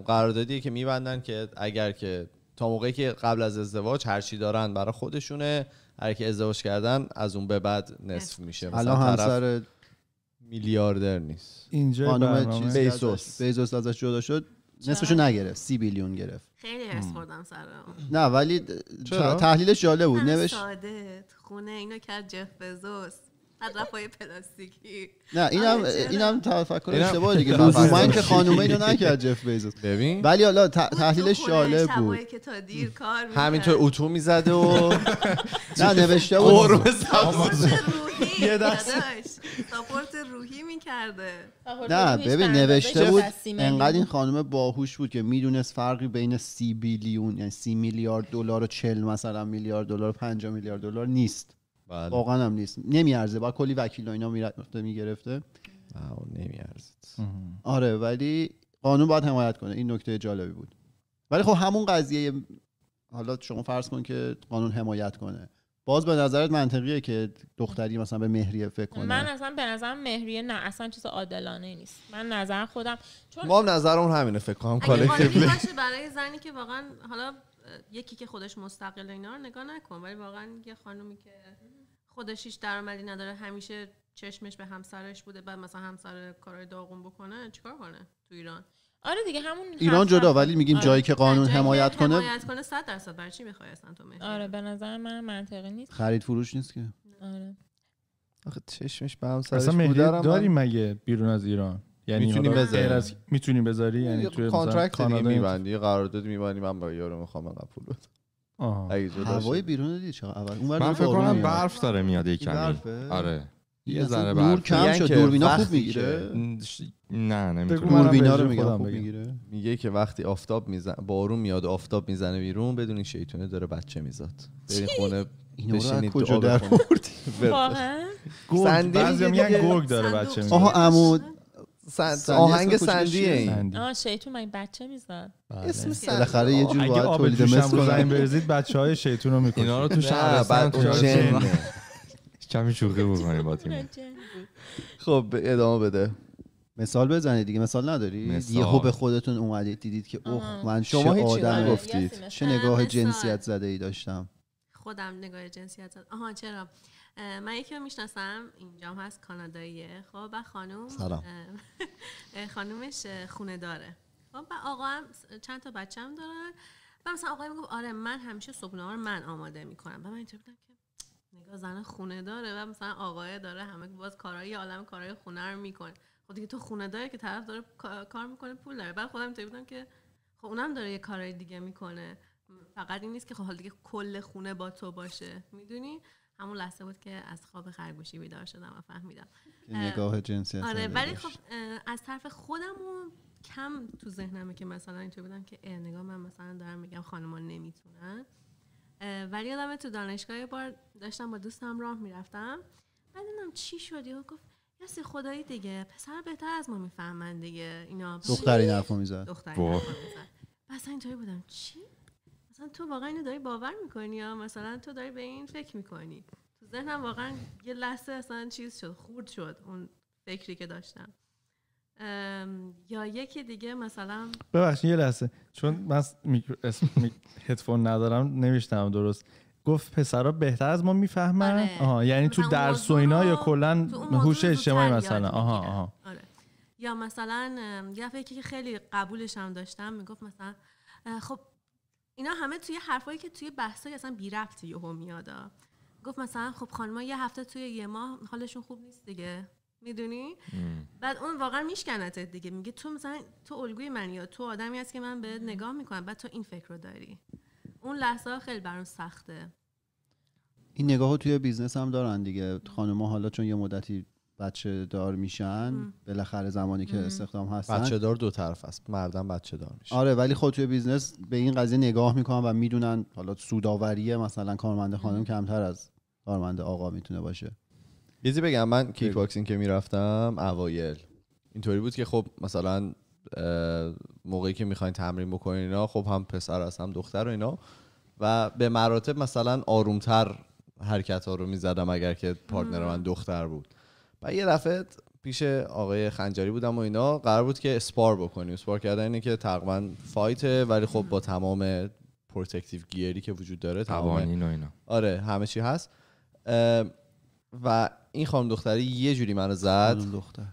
قراردادیه که میبندن که اگر که تا موقعی که قبل از ازدواج هرچی دارن برای خودشونه هر ازدواج کردن از اون به بعد نصف میشه مثلا همسر میلیاردر نیست اینجا بیزوس بیزوس ازش جدا شد نصفشو نگرفت سی بیلیون گرفت خیلی هرس خوردم سر نه ولی تحلیلش جالب بود ساده خونه اینو کرد جف بزوس قفای پلاستیکی نه اینم آره، اینم تفکر اشتباه دیگه من که خانومه اینو نکرد جف بیزوس ببین ولی حالا تحلیل شاله بود همینطور اتو میزده و نه نوشته بود روحی یه دست ساپورت روحی میکرده نه ببین نوشته بود انقدر این خانم باهوش بود که میدونست فرقی بین سی بیلیون یعنی سی میلیارد دلار و 40 مثلا میلیارد دلار و 5 میلیارد دلار نیست بله. واقعا هم نیست نمیارزه با کلی وکیل و اینا میرفته میگرفته نمیارزه آره ولی قانون باید حمایت کنه این نکته جالبی بود ولی خب همون قضیه حالا شما فرض کن که قانون حمایت کنه باز به نظرت منطقیه که دختری مثلا به مهریه فکر کنه من اصلا به نظرم مهریه نه اصلا چیز عادلانه نیست من نظر خودم چون ما هم اون همینه فکر کنم کالکتیو که برای زنی که واقعا حالا یکی که خودش مستقل اینا رو نگاه نکن ولی واقعا یه خانومی که خودش هیچ درآمدی نداره همیشه چشمش به همسرش بوده بعد مثلا همسر کارای داغون بکنه چیکار کنه تو ایران آره دیگه همون ایران جدا ولی میگیم آره. جایی که قانون جایی حمایت کنه حمایت کنه 100 درصد برای چی میخوای اصلا تو آره به نظر من منطقی نیست خرید فروش نیست که آره آخه چشمش به همسرش بوده داری مگه بیرون از ایران یعنی میتونی بذاری از... میتونی بذاری یعنی تو کانترکت میبندی قرارداد میبندی من با یارو میخوام انقدر پول بدم هوای بیرون دید چقدر اول من فکر کنم برف داره میاد یکم آره یه ذره برف نور کم شد دوربینا خوب میگیره نه نمیتونه دوربینا رو میگم خوب میگیره میگه که وقتی آفتاب میزنه بارون میاد آفتاب میزنه بیرون بدون شیطونه داره بچه میزاد برین خونه اینو رو کجا در آوردی بله. واقعا گرگ میگه میگن گرگ داره بچه میزاد آها عمو سند... آهنگ سندیه این آه شیطون من بچه میزد بله. اسم بله. سند یه جور باید تولید مثل بچه های شیطون رو میکنید اینا رو تو بعد تو جنه کمی شوخی بکنیم با تیم خب ادامه بده مثال بزنید دیگه مثال نداری یهو به خودتون اومدید دیدید که اوه من شما چه آدم گفتید چه نگاه جنسیت زده ای داشتم خودم نگاه جنسیت زده آها چرا من یکی رو میشناسم اینجا هست کاناداییه خب و خانوم سلام خانومش خونه داره خب و آقا هم چند تا بچه هم دارن و مثلا آقای میگفت آره من همیشه صبحونه رو من آماده میکنم و من اینطور بودم که نگاه زن خونه داره و مثلا آقای داره همه باز کارهای عالم کارهای خونه رو میکنه خب دیگه تو خونه داره که طرف داره کار میکنه پول داره بعد خودم اینطور بودم که خب اونم داره یه کارهای دیگه میکنه فقط این نیست که خب حال دیگه کل خونه با تو باشه میدونی همون لحظه بود که از خواب خرگوشی بیدار شدم و فهمیدم نگاه جنسی آره ولی خب از طرف خودمون کم تو ذهنمه که مثلا اینطور بودم که نگاه من مثلا دارم میگم خانمان نمیتونن ولی یادم تو دانشگاه یه بار داشتم با دوستم راه میرفتم بعد چی شدی؟ یهو گفت یاسی خدایی دیگه پسر بهتر از ما میفهمن دیگه اینا دختر این حرفو میزد نرفو این بودم چی مثلا تو واقعا اینو داری باور میکنی یا مثلا تو داری به این فکر میکنی تو ذهنم واقعا یه لحظه اصلا چیز شد خورد شد اون فکری که داشتم یا یکی دیگه مثلا ببخشید یه لحظه چون من هدفون ندارم نمیشتم درست گفت پسرا بهتر از ما میفهمن آره. آها یعنی تو درس و اینا یا کلا هوش اجتماعی مثلا آها آها آره. یا مثلا یه فکری که خیلی قبولش هم داشتم میگفت مثلا خب اینا همه توی حرفایی که توی بحثای اصلا بی ربط یهو میادا گفت مثلا خب خانما یه هفته توی یه ماه حالشون خوب نیست دیگه میدونی بعد اون واقعا میشکنته دیگه میگه تو مثلا تو الگوی منی یا تو آدمی هست که من بهت نگاه میکنم بعد تو این فکر رو داری اون لحظه خیلی برام سخته این نگاه توی بیزنس هم دارن دیگه خانم‌ها حالا چون یه مدتی بچه دار میشن بالاخره زمانی که استخدام هستن بچه دار دو طرف است مردم بچه دار میشن آره ولی خود خب توی بیزنس به این قضیه نگاه میکنن و میدونن حالا سوداوری مثلا کارمند خانم کمتر از کارمند آقا میتونه باشه یزی بگم من کیک باکسینگ که میرفتم اوایل اینطوری بود که خب مثلا موقعی که میخواین تمرین بکنین اینا خب هم پسر هست هم دختر و اینا و به مراتب مثلا آرومتر حرکت ها رو میزدم اگر که پارتنر من دختر بود و یه دفعه پیش آقای خنجری بودم و اینا قرار بود که اسپار بکنیم اسپار کردن اینه که تقریبا فایته ولی خب با تمام پروتکتیو گیری که وجود داره تمام اینا آره همه چی هست و این خانم دختری یه جوری منو زد دختر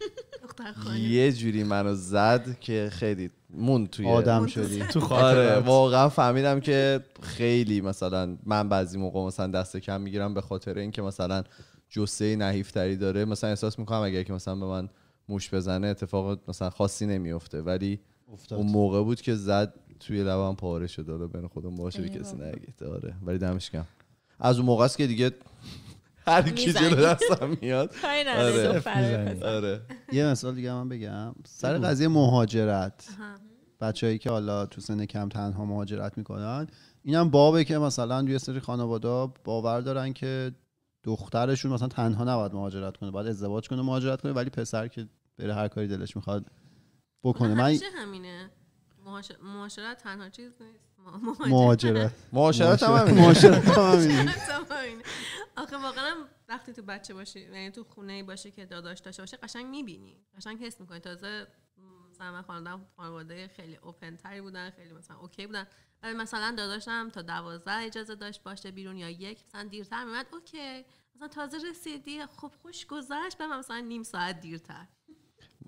یه جوری منو زد که خیلی مون توی آدم شدی تو آره، واقعا فهمیدم که خیلی مثلا من بعضی موقع مثلا دست کم میگیرم به خاطر اینکه مثلا جسه تری داره مثلا احساس میکنم اگر که مثلا به من موش بزنه اتفاق مثلا خاصی نمیفته ولی اون موقع بود که زد توی لبم پاره شد داره بین خودم باشه کسی نگید آره ولی دمش کم از اون موقع است که دیگه هر کی جلو دستم میاد آره. آره یه مثال دیگه من بگم سر قضیه مهاجرت هایی که حالا تو سن کم تنها مهاجرت میکنن اینم بابه که مثلا یه سری خانواده باور دارن که دخترشون مثلا تنها نباید مهاجرت کنه باید ازدواج کنه مهاجرت کنه ولی پسر که بره هر کاری دلش میخواد بکنه من همینه مهاجرت تنها چیز نیست مهاجرت مهاجرت هم معاشرت هم آخه واقعا وقتی تو بچه باشی یعنی تو خونه باشه که داداش داشته باشه قشنگ میبینی قشنگ حس میکنی تازه مثلا من خانواده خیلی اوپن بودن خیلی مثلا اوکی بودن ولی مثلا داداشم تا دوازده اجازه داشت باشه بیرون یا یک مثلا دیرتر میمد اوکی مثلا تازه رسیدی خب خوش گذشت به مثلا نیم ساعت دیرتر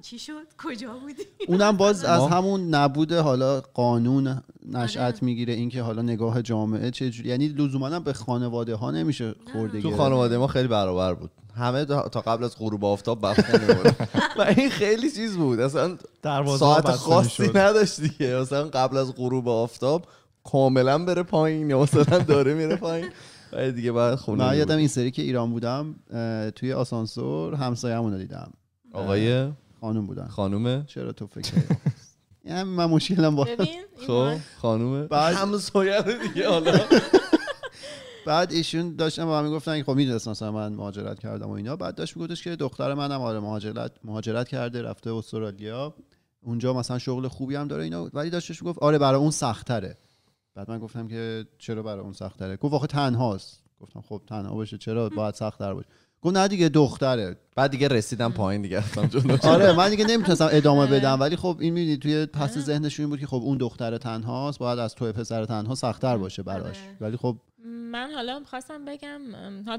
چی شد کجا بودی اونم باز از همون نبود حالا قانون نشأت آره. میگیره اینکه حالا نگاه جامعه چه جوری یعنی لزوما به خانواده ها نمیشه خورده تو خانواده ما خیلی برابر بود همه تا قبل از غروب آفتاب بخت و این خیلی چیز بود اصلا ساعت خاصی نداشت دیگه اصلا قبل از غروب آفتاب کاملا بره پایین یا مثلا داره میره پایین ولی دیگه بعد خونه خب من یادم این سری که ایران بودم توی آسانسور همسایه‌مون رو دیدم آقای خانم بودن خانومه چرا تو فکر یعنی من مشکلم با خب خانومه بعد همسایه دیگه حالا بعد ایشون داشتن با هم میگفتن خب میدونست مثلا من مهاجرت کردم و اینا بعد داشت میگفتش که دختر منم آره مهاجرت مهاجرت کرده رفته استرالیا اونجا مثلا شغل خوبی هم داره اینا ولی داشتش میگفت آره برای اون سختره بعد من گفتم که چرا برای اون سختره گفت واخه تنهاست گفتم خب تنها باشه چرا باید سختتر باشه گفت نه دیگه دختره بعد دیگه رسیدم پایین دیگه آره من دیگه نمیتونستم ادامه بدم ولی خب این میدید توی پس ذهنشون این بود که خب اون دختر تنهاست باید از تو پسر تنها سختتر باشه براش آره. ولی خب من حالا میخواستم بگم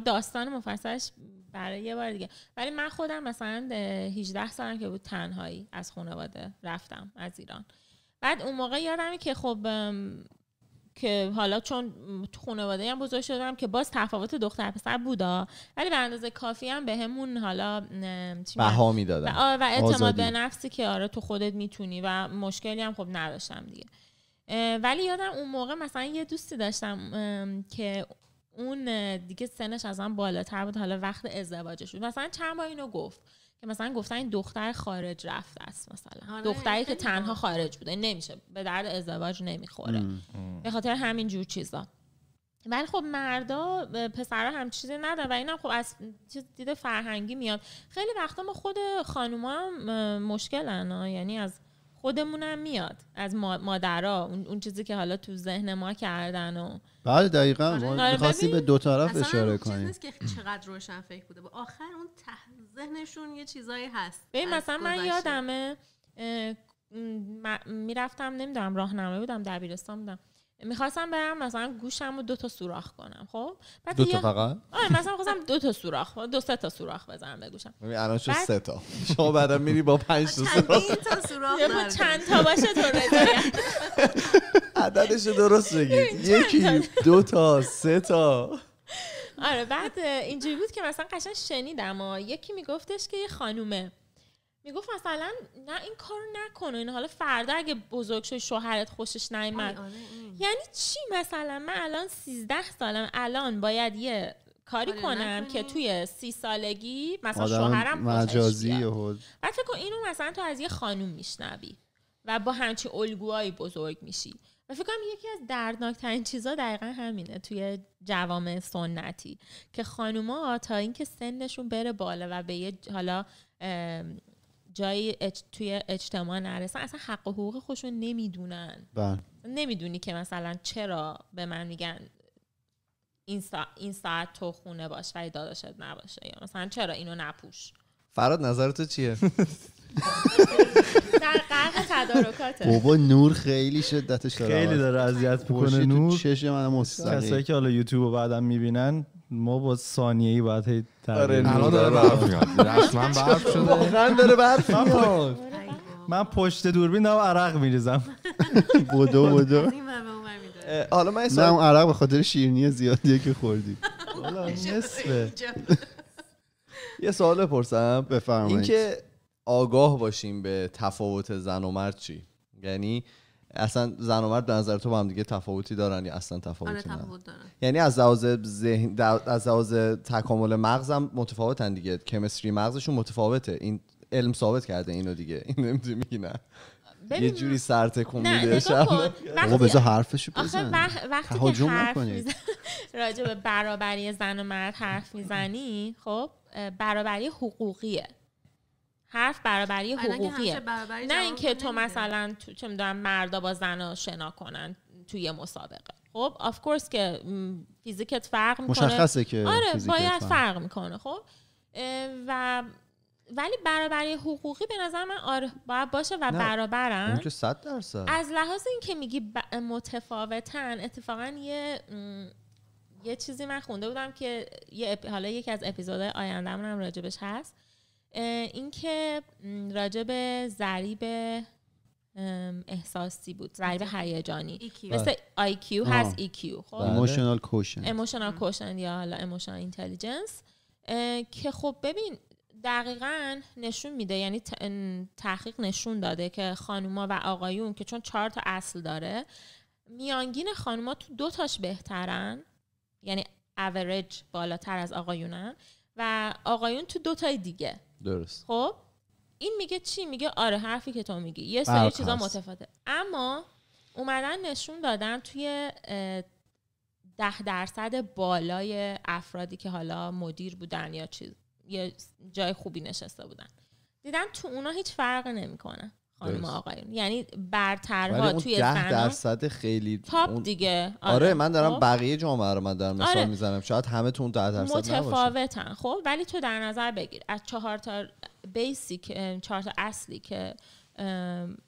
داستان مفصلش برای یه بار دیگه ولی من خودم مثلا 18 سالم که بود تنهایی از خانواده رفتم از ایران بعد اون موقع یادم که خب که حالا چون تو خانواده هم بزرگ شدم که باز تفاوت دختر پسر بودا ولی به اندازه کافی هم به همون حالا بها میدادم و, آره، و اعتماد به نفسی که آره تو خودت میتونی و مشکلی هم خب نداشتم دیگه ولی یادم اون موقع مثلا یه دوستی داشتم که اون دیگه سنش از من بالاتر بود حالا وقت ازدواجش بود مثلا چند بار اینو گفت که مثلا گفتن این دختر خارج رفت است مثلا آره، دختری که تنها خارج بوده نمیشه به درد ازدواج نمیخوره به خاطر همین جور چیزا ولی خب مردا پسرا هم چیزی ندارن و اینم خب از چیز دید فرهنگی میاد خیلی وقتا ما خود خانوما هم مشکلن یعنی از خودمونم میاد از مادرها اون, چیزی که حالا تو ذهن ما کردن و بله دقیقا آره، آره، خاصی به دو طرف اشاره کنیم نیست که چقدر روشن فکر بوده با آخر اون ذهنشون یه چیزایی هست مثلا من یادمه میرفتم نمیدونم راهنمایی بودم دبیرستان بودم میخواستم برم مثلا گوشم رو دو تا سوراخ کنم خب دو تا فقط آره مثلا خواستم دو تا سوراخ دو سه تا سوراخ بزنم به گوشم ببین الان شو سه تا شما بعدا میری با پنج تا سوراخ تا سوراخ چند تا باشه تو عددش درست بگید یکی دو تا سه تا آره بعد اینجوری بود که مثلا قشنگ شنیدم یکی میگفتش که یه خانومه میگفت مثلا نه این کارو نکن این حالا فردا اگه بزرگ شد شوهرت خوشش نیامد آره، یعنی چی مثلا من الان 13 سالم الان باید یه کاری کنم که توی سی سالگی مثلا شوهرم مجازی و فکر اینو مثلا تو از یه خانوم میشنوی و با همچین الگوهایی بزرگ میشی و فکر کنم یکی از دردناکترین چیزا دقیقا همینه توی جوامع سنتی که خانوما تا اینکه سنشون بره بالا و به یه حالا جایی اج... توی اجتماع نرسن اصلا حق و حقوق خودشون نمیدونن بله. نمیدونی که مثلا چرا به من میگن این, این ساعت تو خونه باش ولی داداشت نباشه یا مثلا چرا اینو نپوش فراد نظر تو چیه در قرق تدارکاته بابا نور خیلی شدتش داره خیلی داره اذیت میکنه نور من کسایی که حالا یوتیوب رو بعدم میبینن ما با ثانیه ای باید هی آره، آره. داره برف میاد شده داره برف میاد من پشت دوربین دارم عرق میریزم بودو بودو حالا من نه عرق به خاطر شیرینی زیادیه که خوردی نصفه یه سوال بپرسم بفرمایید اینکه آگاه باشیم به تفاوت زن و مرد چی یعنی اصلا زن و مرد به نظر تو با هم دیگه تفاوتی دارن یا اصلا تفاوتی آره تفاوت دارن یعنی از لحاظ ذهن از لحاظ تکامل مغزم متفاوتن دیگه کمستری مغزشون متفاوته این علم ثابت کرده اینو دیگه این نمیدونی میگی نه یه جوری سر تکون میده آقا بذار حرفشو بزن وقتی که حرف راجع به برابری زن و مرد حرف میزنی خب برابری حقوقیه حرف برابری حقوقیه نه اینکه تو مثلا تو چه میدونم مردا با زنا شنا کنن توی مسابقه خب آف کورس که فیزیکت فرق میکنه مشخصه که آره باید فرق, فرق میکنه خب و ولی برابری حقوقی به نظر من آره باید باشه و برابرن اون که درصد از لحاظ اینکه میگی ب... متفاوتن اتفاقا یه یه چیزی من خونده بودم که حالا یکی از اپیزودهای آینده‌مون هم راجبش هست اینکه راجب ضریب احساسی بود ضریب هیجانی مثل IQ بله. هست EQ خب ایموشنال کوشن کوشن یا حالا ایموشنال اینتلیجنس که خب ببین دقیقا نشون میده یعنی تحقیق نشون داده که خانوما و آقایون که چون چهار تا اصل داره میانگین خانوما تو دو تاش بهترن یعنی اوریج بالاتر از آقایونن و آقایون تو دو تای دیگه درست خب این میگه چی میگه آره حرفی که تو میگی یه سری چیزا متفاوته اما اومدن نشون دادن توی ده درصد بالای افرادی که حالا مدیر بودن یا چیز یه جای خوبی نشسته بودن دیدن تو اونا هیچ فرق نمیکنه خانم آقایون یعنی برترها توی ده درصد خیلی تاپ دیگه آره،, آره, من دارم خب. بقیه جامعه رو من دارم مثال آره. میزنم شاید همه تون ده درصد متفاوتن خب ولی تو در نظر بگیر از چهار تا بیسیک چهار تا اصلی که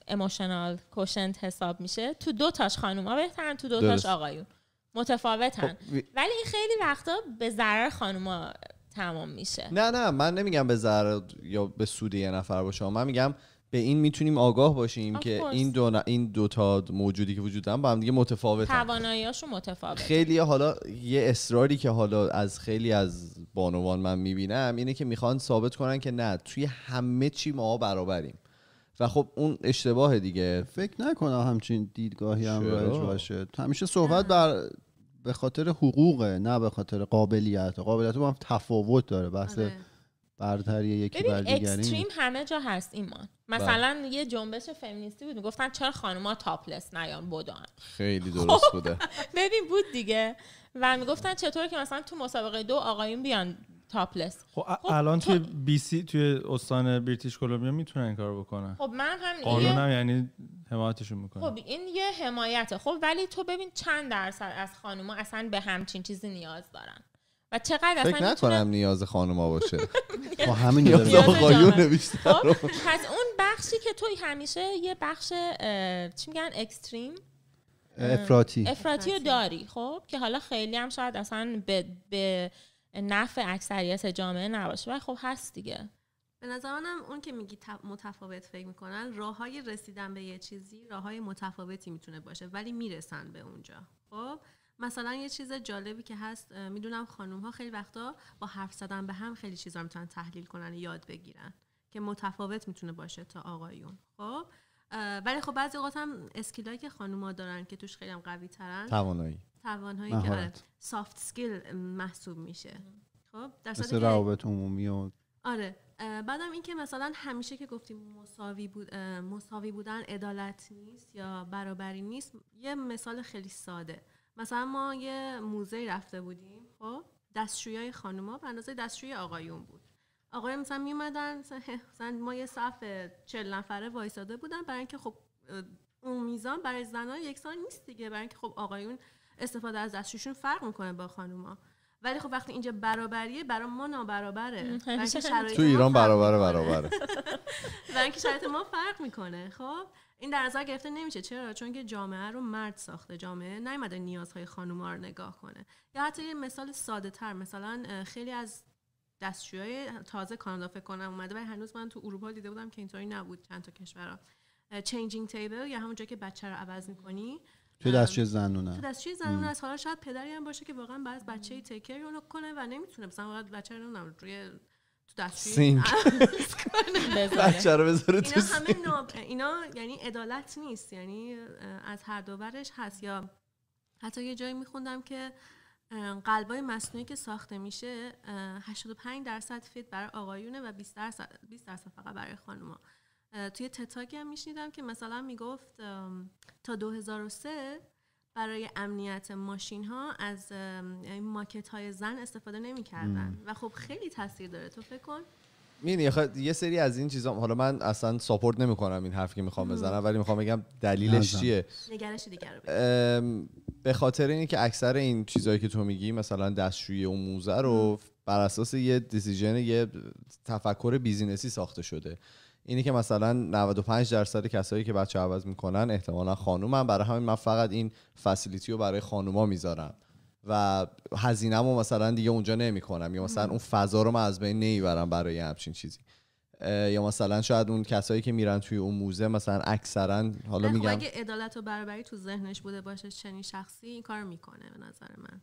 اموشنال کوشنت حساب میشه تو دو تاش ها بهترن تو دو تاش آقایون متفاوتن خب، ولی این خیلی وقتا به ضرر خانوما تمام میشه نه نه من نمیگم به ضرر یا به سود یه نفر باشه من میگم به این میتونیم آگاه باشیم که این دو این دو تا موجودی که وجود دارن با هم دیگه متفاوتن تواناییاشون متفاوت خیلی حالا یه اصراری که حالا از خیلی از بانوان من میبینم اینه که میخوان ثابت کنن که نه توی همه چی ما برابریم و خب اون اشتباه دیگه فکر نکنه همچین دیدگاهی هم رایج باشه همیشه صحبت بر به خاطر حقوقه نه به خاطر قابلیت قابلیت با هم تفاوت داره بحث آره. برتری یکی بر اکستریم همه جا هست ایمان مثلا بب. بله. یه جنبش فمینیستی بود میگفتن چرا خانوما تاپلس نیان بودن خیلی خب، درست بوده ببین بود دیگه و میگفتن چطور که مثلا تو مسابقه دو آقایون بیان تاپلس خب, خب، الان توی بی سی توی استان بریتیش کلمبیا میتونن کار بکنن خب من هم قانون هم یعنی حمایتشون میکنه خب این یه حمایته خب ولی تو ببین چند درصد از خانوما اصلا به همچین چیزی نیاز دارن و چقدر فکر نکنم نیاز خانما باشه با همین نیاز آقایون بیشتر خب، پس اون بخشی که توی همیشه یه بخش چی میگن اکستریم افراتی افراتی رو داری خب که حالا خیلی هم شاید اصلا به, نفع اکثریت جامعه نباشه و خب هست دیگه به نظر منم اون که میگی متفاوت فکر میکنن راه رسیدن به یه چیزی راه های متفاوتی میتونه باشه ولی میرسن به اونجا خب مثلا یه چیز جالبی که هست میدونم خانوم ها خیلی وقتا با حرف زدن به هم خیلی چیزا میتونن تحلیل کنن یاد بگیرن که متفاوت میتونه باشه تا آقایون خب ولی خب بعضی اوقات هم اسکیلایی که ها دارن که توش خیلی هم قوی ترن توانایی توانایی که سافت آره، سکیل محسوب میشه خب در مثل روابط عمومی و آره بعدم این که مثلا همیشه که گفتیم مساوی, بود، مساوی بودن عدالت نیست یا برابری نیست یه مثال خیلی ساده مثلا ما یه موزه رفته بودیم خب های خانوما به اندازه دستشوی آقایون بود آقایون مثلا میمدن ما یه صف چل نفره وایساده بودن برای اینکه خب اون میزان برای زنان یکسان نیست دیگه برای اینکه خب آقایون استفاده از دستشویشون فرق میکنه با خانوما ولی خب وقتی اینجا برابریه برای ما نابرابره تو ایران برابره برابره برای اینکه شرایط ما فرق میکنه خب این در نظر گرفته نمیشه چرا چون که جامعه رو مرد ساخته جامعه نیومده نیازهای خانوما رو نگاه کنه یا حتی یه مثال ساده تر مثلا خیلی از های تازه کانادا فکر کنم اومده و هنوز من تو اروپا دیده بودم که اینطوری نبود چند تا کشورا چنجینگ تیبل یا همون جایی که بچه رو عوض میکنی تو دستشوی زنونه تو دستشوی زنونه از حالا شاید پدری هم باشه که واقعا بعض بچه تکر رو کنه و نمیتونه مثلا واقعا بچه رو روی بچه رو تو اینا همه اینا یعنی عدالت نیست یعنی از هر دوبرش هست یا حتی یه جایی میخوندم که قلبای مصنوعی که ساخته میشه 85 درصد فیت برای آقایونه و 20 درصد 20 درصد فقط برای خانوما توی تتاکی هم میشنیدم که مثلا میگفت تا 2003 برای امنیت ماشین ها از یعنی ماکت های زن استفاده نمی و خب خیلی تاثیر داره تو فکر کن میدونی یه سری از این چیزا حالا من اصلا ساپورت کنم این حرفی که میخوام بزنم ولی میخوام بگم دلیلش چیه نگرش دیگر رو به خاطر اینه که اکثر این چیزهایی که تو میگی مثلا دستشویی و موزه رو بر اساس یه دیسیژن یه تفکر بیزینسی ساخته شده اینی که مثلا 95 درصد کسایی که بچه عوض میکنن احتمالا خانومم برای همین من فقط این فسیلیتی رو برای خانوما میذارم و هزینم رو مثلا دیگه اونجا نمیکنم یا مثلا اون فضا رو من از بین نمیبرم برای همچین چیزی یا مثلا شاید اون کسایی که میرن توی اون موزه مثلا اکثرا حالا خب، میگم اگه عدالت و برابری تو ذهنش بوده باشه چنین شخصی این کار میکنه به نظر من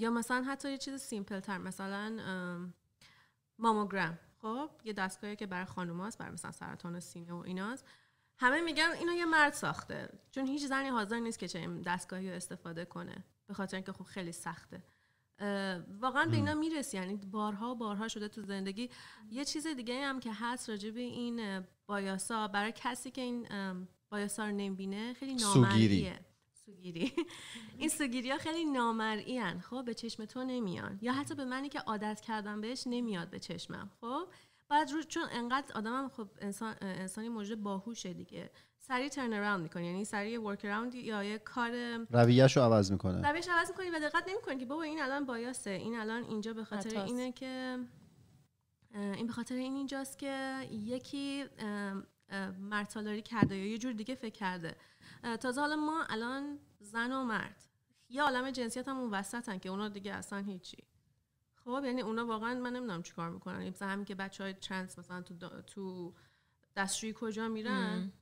یا مثلا حتی یه چیز سیمپل تر مثلا ماموگرام خب یه دستگاهی که برای خانوماست برای مثلا سرطان سینه و ایناست همه میگن اینو یه مرد ساخته چون هیچ زنی حاضر نیست که چنین دستگاهی رو استفاده کنه به خاطر اینکه خب خیلی سخته واقعا به اینا میرسی یعنی بارها بارها شده تو زندگی یه چیز دیگه هم که هست راجب این بایاسا برای کسی که این بایاسا رو نمیبینه خیلی نامردیه سوگیری این سوگیری ها خیلی نامرئی خب به چشم تو نمیان یا حتی به منی که عادت کردم بهش نمیاد به چشمم خب بعد چون انقدر آدمم خب انسان انسانی موجود باهوشه دیگه سریع ترن اراوند میکنی یعنی سریع ورک اراوند یا یه کار رویهشو عوض میکنه رویش عوض میکنی و دقت نمیکنی که بابا این الان بایاسه این الان اینجا به خاطر اینه که این به خاطر این اینجاست که یکی مرتالاری کرده یا یه جور دیگه فکر کرده تازه حالا ما الان زن و مرد یه عالم جنسیت هم اون وسطن که اونا دیگه اصلا هیچی خب یعنی اونا واقعا من نمیدونم چیکار میکنن مثلا همین که بچه های ترنس مثلا تو, تو دستشویی کجا میرن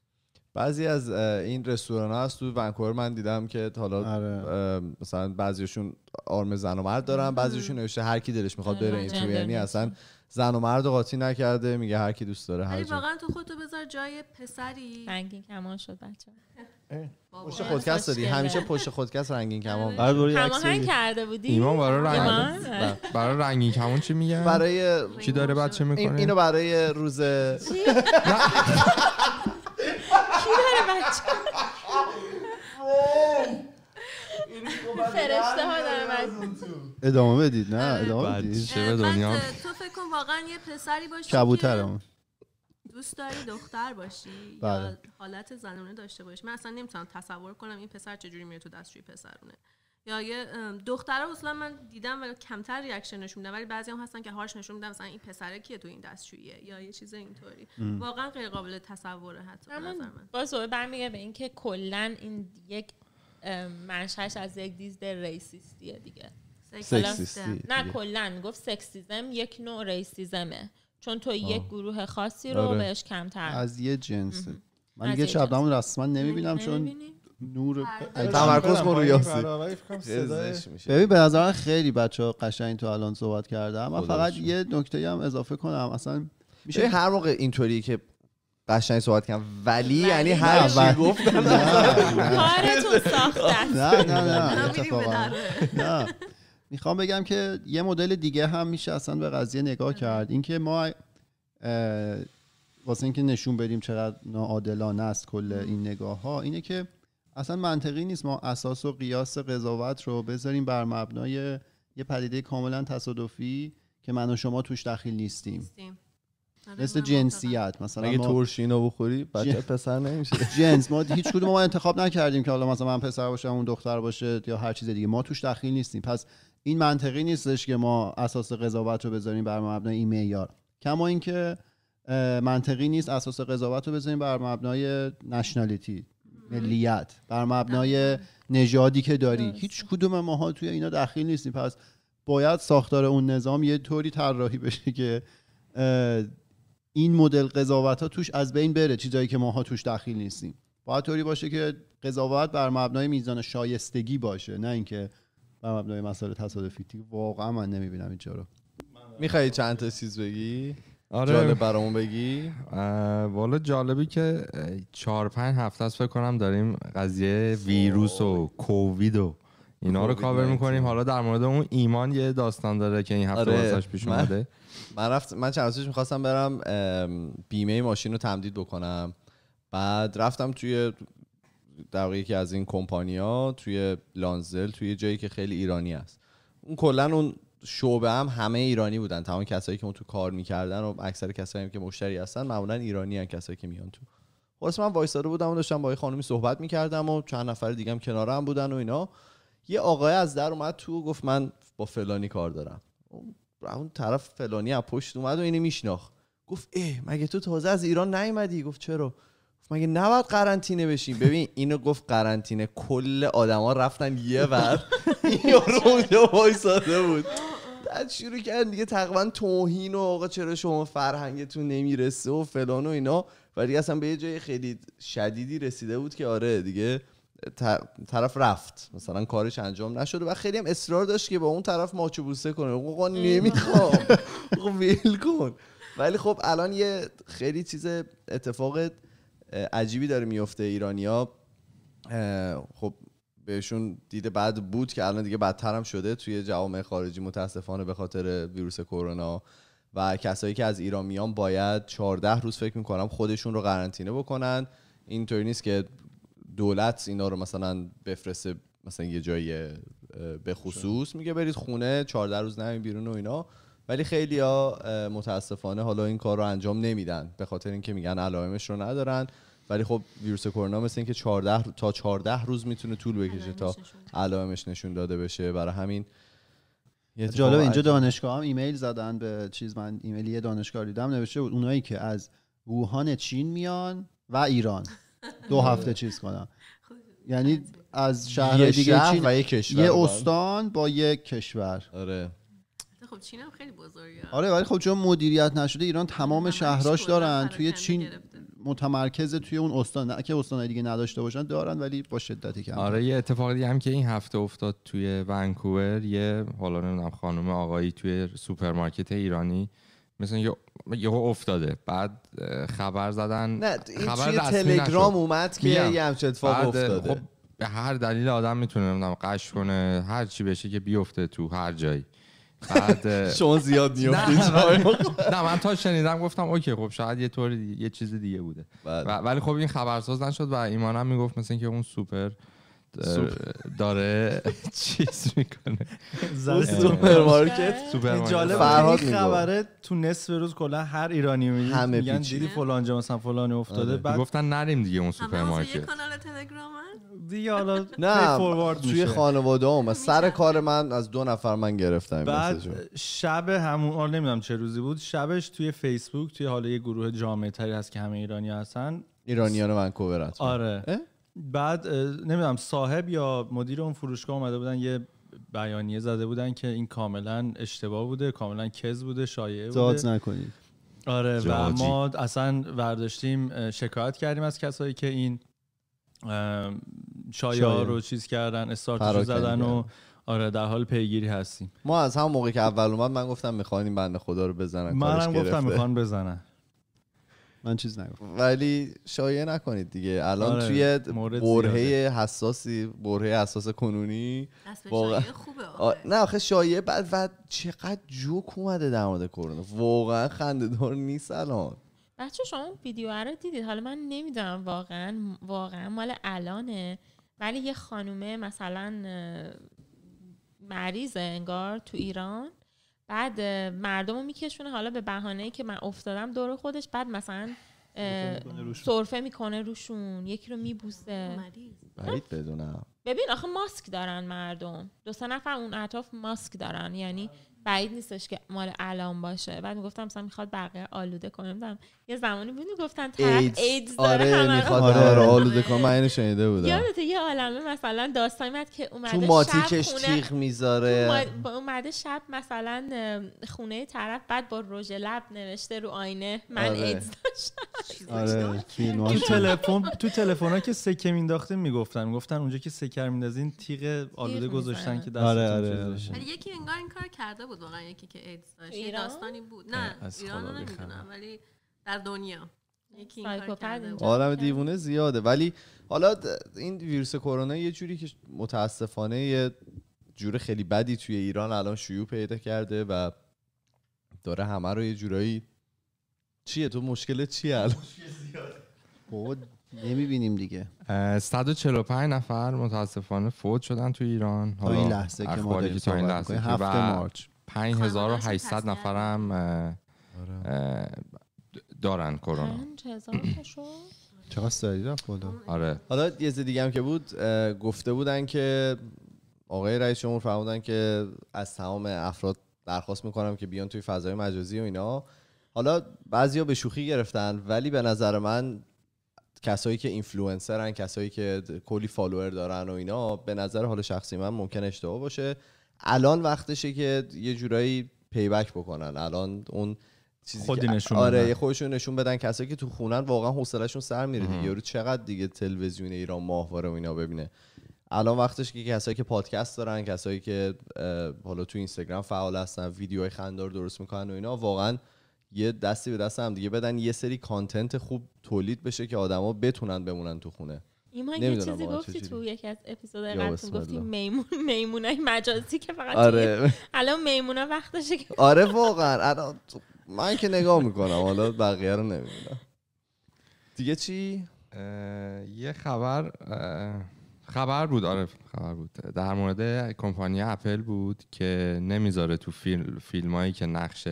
بعضی از این رستوران هست تو ونکوور من دیدم که حالا آره. مثلا بعضیشون آرم زن و مرد دارن بعضیشون نوشته هر کی دلش میخواد آره. بره این تو یعنی اصلا زن و مرد قاطی نکرده میگه هر کی دوست داره هر واقعا تو خودتو بذار جای پسری رنگین کمان شد بچه پشت آره، خودکست دادی همیشه پشت خودکست رنگین کمان برای هنگ کرده بودی ایمان برای رنگین آره. برای رنگین کمان چی میگن برای چی داره بچه میکنه اینو برای روز کی داره بچه فرشته ها ادامه بدید نه آره. ادامه بدید تو فکر کن واقعا یه پسری باشه کبوترم دوست داری دختر باشی یا بله. حالت زنونه داشته باشی من اصلا نمیتونم تصور کنم این پسر چجوری میره تو دستشوی پسرونه یا یه دخترها اصلا من دیدم و کمتر ریاکشن نشون ولی بعضی هم هستن که هاش نشون میدن مثلا این پسره کیه تو این دستشوییه یا یه چیز اینطوری واقعا غیر قابل تصوره حتی باز برمیگه به اینکه کلا این یک منشأش از یک دیزد ریسیستیه دیگه سکسیستی نه کلا گفت سکسیزم یک نوع ریسیزمه چون تو یک گروه خاصی رو آره. بهش کمتر از یه جنس من دیگه چپدم رسما نمیبینم چون نور آره. آره. تمرکز کن آره. یاسی ببین به نظر خیلی بچه ها قشنگ تو الان صحبت کرده اما فقط یه نکته هم اضافه کنم اصلا میشه هر موقع اینطوری که قشنگ صحبت کنم ولی یعنی هر چی گفتم کارتون ساخته نه نه نه نه میخوام بگم که یه مدل دیگه هم میشه اصلا به قضیه نگاه آره. کرد اینکه ما واسه اینکه نشون بدیم چقدر ناعادلانه است کل این نگاه ها اینه که اصلا منطقی نیست ما اساس و قیاس قضاوت رو بذاریم بر مبنای یه پدیده کاملا تصادفی که من و شما توش دخیل نیستیم. آره، مثل جنسیت مثلا اگه بخوری بچه پسر نمیشه جنس ما هیچ کدوم ما انتخاب نکردیم که حالا مثلا من پسر باشم اون دختر باشه یا هر چیز دیگه ما توش دخیل نیستیم پس این منطقی نیستش که ما اساس قضاوت رو بذاریم بر مبنای این معیار کما اینکه منطقی نیست اساس قضاوت رو بذاریم بر مبنای نشنالیتی ملیت بر مبنای نژادی که داری هیچ کدوم ماها توی اینا دخیل نیستیم پس باید ساختار اون نظام یه طوری طراحی بشه که این مدل قضاوت ها توش از بین بره چیزایی که ماها توش دخیل نیستیم باید طوری باشه که قضاوت بر مبنای میزان شایستگی باشه نه اینکه بر مبنای مسائل تصادفی واقعا من نمیبینم اینجا رو میخوای چند تا چیز بگی آره. جالب برامون بگی والا جالبی که چهار پنج هفته است فکر کنم داریم قضیه ویروس و کووید و اینا رو کاور میکنیم حالا در مورد اون ایمان یه داستان داره که این هفته آره. پیش اومده من رفت من چند میخواستم برم بیمه ماشین رو تمدید بکنم بعد رفتم توی در یکی از این کمپانیا توی لانزل توی جایی که خیلی ایرانی است اون کلا اون شعبه هم همه ایرانی بودن تمام کسایی که اون تو کار میکردن و اکثر کسایی که مشتری هستن معمولا ایرانی هن کسایی که میان تو خلاص من وایساده بودم و داشتم با یه خانمی صحبت میکردم و چند نفر دیگه هم کنارم بودن و اینا یه آقای از در اومد تو گفت من با فلانی کار دارم اون طرف فلانی از پشت اومد و اینو میشناخ گفت اه مگه تو تازه از ایران نیومدی گفت چرا مگه نباید قرنطینه بشیم ببین اینو گفت قرنطینه کل آدما رفتن یه ور این اونجا وایساده بود بعد شروع کردن دیگه تقریبا توهین و آقا چرا شما فرهنگتون نمیرسه و فلان و اینا ولی اصلا به یه جای خیلی شدیدی رسیده بود که آره دیگه طرف رفت مثلا کارش انجام نشده و خیلی هم اصرار داشت که با اون طرف ماچو بوسه کنه آقا نمیخوام ویل کن ولی خب الان یه خیلی چیز اتفاق عجیبی داره میفته ایرانیا خب بهشون دیده بعد بود که الان دیگه بدتر هم شده توی جوامع خارجی متاسفانه به خاطر ویروس کرونا و کسایی که از ایران میان باید 14 روز فکر میکنم خودشون رو قرنطینه بکنن اینطوری نیست که دولت اینا رو مثلا بفرسته مثلا یه جای به خصوص میگه برید خونه 14 روز نمی بیرون و اینا ولی خیلی ها متاسفانه حالا این کار رو انجام نمیدن به خاطر اینکه میگن علائمش رو ندارن ولی خب ویروس کرونا مثل اینکه 14 تا 14 روز میتونه طول بکشه تا علائمش نشون داده بشه برای همین خب جالب اینجا دانشگاه هم ایمیل زدن به چیز من ایمیل دانشگاه دیدم نوشته اونایی که از ووهان چین میان و ایران دو آره. هفته چیز کنم خب. یعنی از شهر دیگه شهر یه استان با یک کشور آره خب چین هم خیلی بزرگه آره ولی خب چون مدیریت نشده ایران خب، تمام شهراش دارن توی چین متمرکز توی اون استان نه که استان دیگه نداشته باشن دارن ولی با شدتی کم آره یه اتفاق دیگه هم که این هفته افتاد توی ونکوور یه حالا نمیدونم خانم آقایی توی سوپرمارکت ایرانی مثلا یه افتاده بعد خبر زدن نه این خبر تلگرام اومد که یه همچه اتفاق افتاده خب به هر دلیل آدم میتونه نمیدونم قش کنه هر چی بشه که بیفته تو هر جایی بعد شما زیاد میافتید نه من تا شنیدم گفتم اوکی خب شاید یه طور یه چیز دیگه بوده بله. ولی خب این خبرساز نشد و ایمانم میگفت مثلا که اون سوپر داره چیز میکنه سوپرمارکت جالب فرهاد خبره تو نصف روز کلا هر ایرانی میگن همه میگن دیدی جا مثلا فلانی افتاده آره. بعد گفتن نریم دیگه اون سوپرمارکت کانال تلگرام دیگه حالا نه توی خانواده هم سر کار من از دو نفر من گرفتم بعد شب همون حالا آره نمیدونم چه روزی بود شبش توی فیسبوک توی حالا یه گروه جامعه تری هست که همه ایرانی هستن ایرانیان ونکوور آره بعد نمیدونم صاحب یا مدیر اون فروشگاه اومده بودن یه بیانیه زده بودن که این کاملا اشتباه بوده کاملا کز بوده شایعه بوده نکنید آره و ما اصلا ورداشتیم شکایت کردیم از کسایی که این شایعه رو چیز کردن استارتش زدن و آره در حال پیگیری هستیم ما از همون موقع که اول اومد من گفتم میخوانیم بنده خدا رو بزنن منم گفتم میخوان بزنن من چیز نگفتم ولی شایع نکنید دیگه الان آره، توی برهه حساسی برهه حساس کنونی واقعا خوبه آره. نه آخه شایعه بعد و چقدر جوک اومده در مورد کرونا واقعا دار نیست الان بچه شما ویدیو رو دیدید حالا من نمیدونم واقعا واقعا مال الانه ولی یه خانومه مثلا مریض انگار تو ایران بعد مردم رو میکشونه حالا به بهانه که من افتادم دور خودش بعد مثلا سرفه میکنه روشون یکی رو میبوسه بعید بدونم ببین آخه ماسک دارن مردم دو سه نفر اون اطراف ماسک دارن یعنی بعید نیستش که مال الان باشه بعد میگفتم مثلا میخواد بقیه آلوده کنم دم. یه زمانی بود گفتن طرف ایدز داره آره همه میخواد آره آلوده کنم من اینو شنیده بودم یادت یه عالمه مثلا داستانی بود که اومده تو ماتیکش تیغ میذاره اومده شب مثلا خونه طرف بعد با رژ لب نوشته رو آینه من آره. ایدز داشتم آره،, آره،, آره. آره. تو تلفن تو ها که سکه مینداخته میگفتن میگفتن اونجا که سکر میندازین تیغ آلوده گذاشتن که دستتون آره آره. یکی انگار این کار کرده بود واقعا یکی که ایدز داشت ایران؟ داستانی بود نه ایران نمیدونم ولی در دنیا یکی آدم دیوونه زیاده ولی حالا این ویروس کرونا یه جوری که متاسفانه یه جور خیلی بدی توی ایران الان شیوع پیدا کرده و داره همه رو یه جورایی چیه تو مشکل چیه الان بابا نمیبینیم دیگه 145 نفر متاسفانه فوت شدن تو ایران تا این لحظه که ما داریم تا این لحظه هفته مارچ 5800 نفرم آره. دارن کرونا چقدر سریع رفت بالا آره حالا یه دیگه هم که بود گفته بودن که آقای رئیس جمهور فرمودن که از تمام افراد درخواست میکنم که بیان توی فضای مجازی و اینا حالا بعضیا به شوخی گرفتن ولی به نظر من کسایی که اینفلوئنسرن کسایی که کلی فالوور دارن و اینا به نظر حال شخصی من ممکن اشتباه باشه الان وقتشه که یه جورایی پیبک بکنن الان اون چیزی خودی نشون آره بدن. خودشون نشون بدن کسایی که تو خونن واقعا حوصلهشون سر میره دیگه یارو چقدر دیگه تلویزیون ایران ماهواره و اینا ببینه الان وقتش که کسایی که پادکست دارن کسایی که حالا تو اینستاگرام فعال هستن ویدیوهای خندار درست میکنن و اینا واقعا یه دستی به دست هم دیگه بدن یه سری کانتنت خوب تولید بشه که آدما بتونن بمونن تو خونه ایمان یه چیزی گفتی تو یکی از اپیزود قبل گفتی میمون میمونای مجازی که فقط آره. الان میمونا وقتشه که آره واقعا من که نگاه میکنم حالا بقیه رو دیگه چی یه خبر خبر بود آره خبر بود در مورد کمپانی اپل بود که نمیذاره تو فیلم فیلمایی که نقش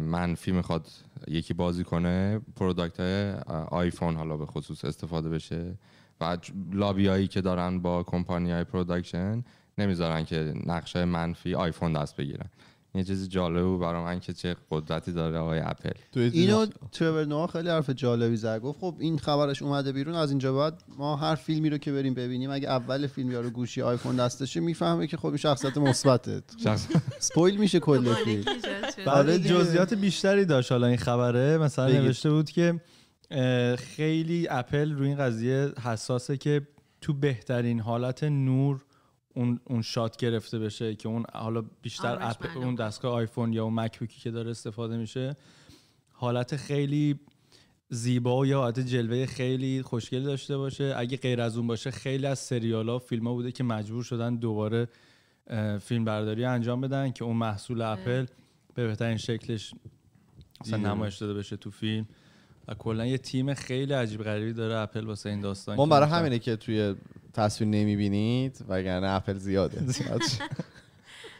منفی میخواد یکی بازی کنه پروداکت های آیفون حالا به خصوص استفاده بشه و لابی هایی که دارن با کمپانی های پروداکشن نمیذارن که نقشه منفی آیفون دست بگیرن یه چیز جالب برای من که چه قدرتی داره آقای اپل اینو ترور نوا خیلی حرف جالبی زد گفت خب این خبرش اومده بیرون از اینجا بعد ما هر فیلمی رو که بریم ببینیم اگه اول فیلم یارو گوشی آیفون دستشه میفهمه که خب این شخصیت مثبته سپویل میشه کل فیلم برای آره جزئیات بیشتری داشت حالا این خبره مثلا نوشته بود که خیلی اپل روی این قضیه حساسه که تو بهترین حالت نور اون اون شات گرفته بشه که اون حالا بیشتر اپ اون دستگاه آیفون یا اون مکبوکی که داره استفاده میشه حالت خیلی زیبا یا حالت جلوه خیلی خوشگل داشته باشه اگه غیر از اون باشه خیلی از سریال ها فیلم ها بوده که مجبور شدن دوباره فیلم برداری انجام بدن که اون محصول اپل به بهترین شکلش مثلا نمایش داده بشه تو فیلم و کلا یه تیم خیلی عجیب غریبی داره اپل واسه این داستان ما برای همینه که توی تصویر نمیبینید وگرنه اپل زیاده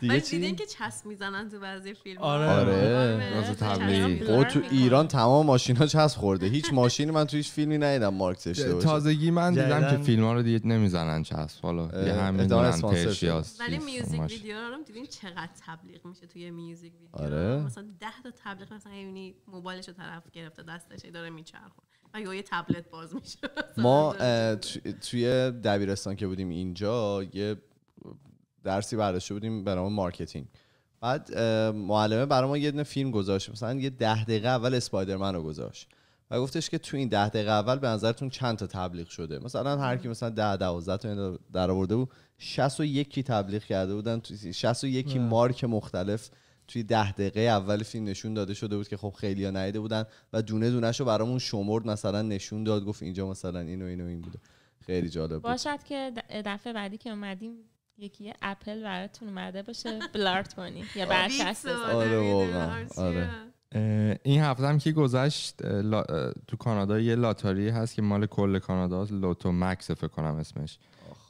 دیگه چی؟ دیدین که چسب میزنن تو بعضی فیلم آره آره, آره. تو ایران تمام ماشین ها چسب خورده هیچ ماشینی من تو هیچ فیلمی ندیدم مارک داشته باشه تازگی من دیدم که فیلم ها رو دیگه نمیزنن چسب حالا یه همین ولی میوزیک ویدیو رو دیدین چقدر تبلیغ میشه توی میوزیک ویدیو آره. مثلا ده تا تبلیغ مثلا یعنی موبایلش رو طرف گرفته دستش داره میچرخه یا یه تبلت باز میشه ما توی دبیرستان که بودیم اینجا یه درسی برداشته بودیم به نام مارکتینگ بعد معلمه برای ما یه دونه فیلم گذاشت مثلا یه ده دقیقه اول اسپایدرمن رو گذاشت و گفتش که تو این ده دقیقه اول به نظرتون چند تا تبلیغ شده مثلا هر کی مثلا ده 12 تا در آورده بود 61 تبلیغ کرده بودن یکی مارک مختلف توی ده دقیقه اول فیلم نشون داده شده بود که خب خیلی نیده بودن و دونه دونه رو برامون شمرد مثلا نشون داد گفت اینجا مثلا این اینو این بوده خیلی جالب بود باشد که دفعه بعدی که اومدیم یکی اپل براتون اومده باشه بلارت کنی یا برشست آره آره, آره،, آره. این هفته هم که گذشت تو کانادا یه لاتاری هست که مال کل کانادا لوتو مکس فکر کنم اسمش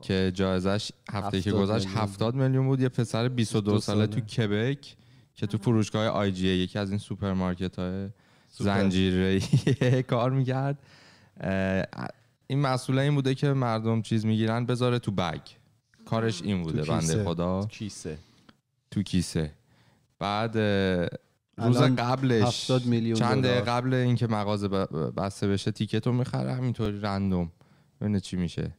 که جایزش هفته که گذشت 70 میلیون بود یه پسر 22 ساله, ساله تو کبک که تو فروشگاه آی یکی از این سوپرمارکت های زنجیره کار میکرد این مسئول این بوده که مردم چیز میگیرن بذاره تو بگ کارش این بوده بنده خدا کیسه تو کیسه بعد روز قبلش چند قبل اینکه مغازه بسته بشه تیکت رو میخره همینطوری رندوم ببینه چی میشه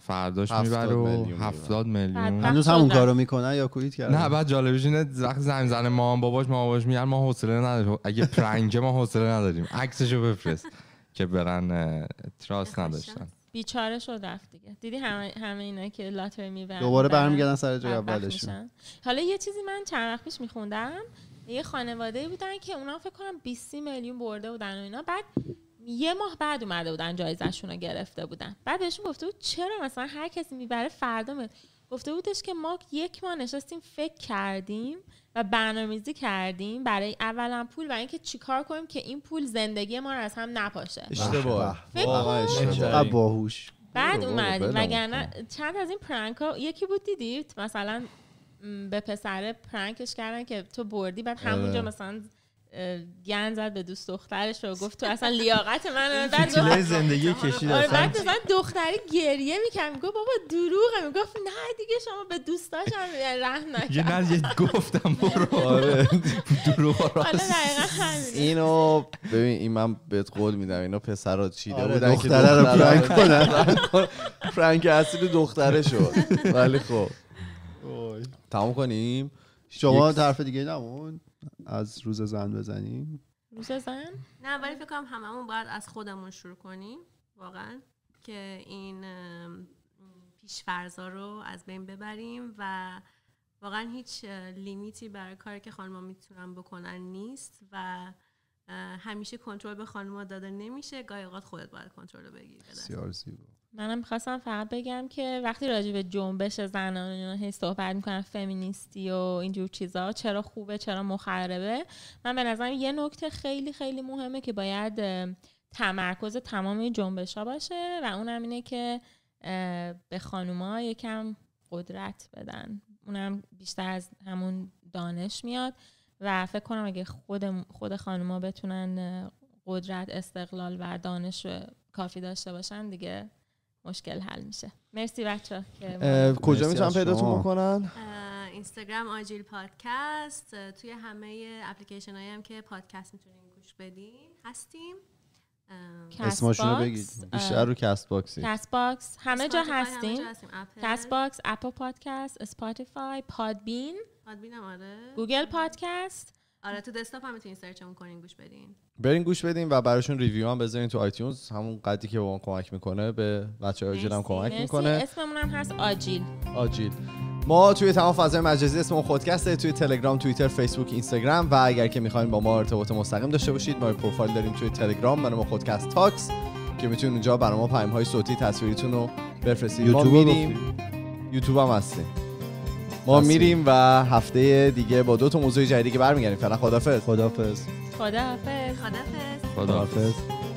فرداش میبره و 70 میلیون هنوز همون کارو میکنن یا کویت کردن نه بعد جالبیش اینه وقتی زنگ زن مام باباش ما باباش میگن ما حوصله نداریم اگه پرنج ما حوصله نداریم عکسشو بفرست که برن تراس نداشتن بیچاره شد رفت دیگه دیدی همه, همه اینا که لاتر میبرن دوباره برمیگردن سر جای اولشون حالا یه چیزی من چند وقت پیش میخوندم یه خانواده بودن که اونا فکر کنم 20 میلیون برده بودن و اینا بعد یه ماه بعد اومده بودن جایزشون رو گرفته بودن بعد بهشون گفته بود چرا مثلا هر کسی میبره فردا میاد گفته بودش که ما یک ماه نشستیم فکر کردیم و برنامه‌ریزی کردیم برای اولا پول و اینکه چیکار کنیم که این پول زندگی ما رو از هم نپاشه بله. اشتباه بله. باهوش بعد اومدیم وگرنه چند از این پرانک ها یکی بود دیدید مثلا به پسر پرانکش کردن که تو بردی بعد آره. همونجا مثلا گن زد به دوست دخترش و گفت تو اصلا لیاقت من آره، آره، بعد زندگی کشید بعد من دختری گریه میکرد میگفت بابا دروغه میگفت نه دیگه شما به دوستاش هم رحم نکرد یه گفتم برو آره دروغ اینو ببین این من بهت قول میدم اینا پسرا چی آره، بودن دختره رو پرانک کنن پرانک اصلی دختره شد ولی خب تمام کنیم شما طرف دیگه نمون از روز زن بزنیم روز زن؟ نه ولی فکر کنم هممون باید از خودمون شروع کنیم واقعا که این پیشفرزا رو از بین ببریم و واقعا هیچ لیمیتی برای کاری که خانم‌ها میتونن بکنن نیست و همیشه کنترل به خانم‌ها داده نمیشه گاهی اوقات خودت باید کنترل رو بگیری بسیار زیبا منم میخواستم فقط بگم که وقتی راجع به جنبش زنان اینا هی صحبت میکنن فمینیستی و اینجور چیزا چرا خوبه چرا مخربه من به نظرم یه نکته خیلی خیلی مهمه که باید تمرکز تمام این جنبش ها باشه و اونم اینه که به خانوما یکم قدرت بدن اونم بیشتر از همون دانش میاد و فکر کنم اگه خود, خود خانوما بتونن قدرت استقلال و دانش کافی داشته باشن دیگه مشکل حل میشه مرسی بچه کجا میتونم پیداتون بکنن اینستاگرام آجیل پادکست توی همه اپلیکیشن هایی هم که پادکست میتونین گوش بدین هستیم اسماشونو رو بگید بیشتر رو کست باکسی کست باکس همه جا هستیم کست باکس اپل پادکست اسپاتیفای پادبین پادبین گوگل پادکست آره تو دسکتاپ هم میتونین سرچمون کنین گوش بدین برین گوش بدین و براشون ریویو هم بذارین تو آیتیونز همون قدری که به ما کمک میکنه به بچه آجیل هم کمک مرسی. میکنه اسممون هم هست آجیل آجیل ما توی تمام فضای مجازی اسم خودکسته توی تلگرام توییتر فیسبوک اینستاگرام و اگر که میخواین با ما ارتباط مستقیم داشته باشید ما پروفایل داریم توی تلگرام برای ما خودکست تاکس که میتونید اونجا برای ما پیام های صوتی تصویریتون رو بفرستید ما میریم یوتیوب هم هستیم ما میریم و هفته دیگه با دو تا موضوع جدیدی که برمیگردیم فعلا خدافظ خدافظ خدافظ خدافظ خدافظ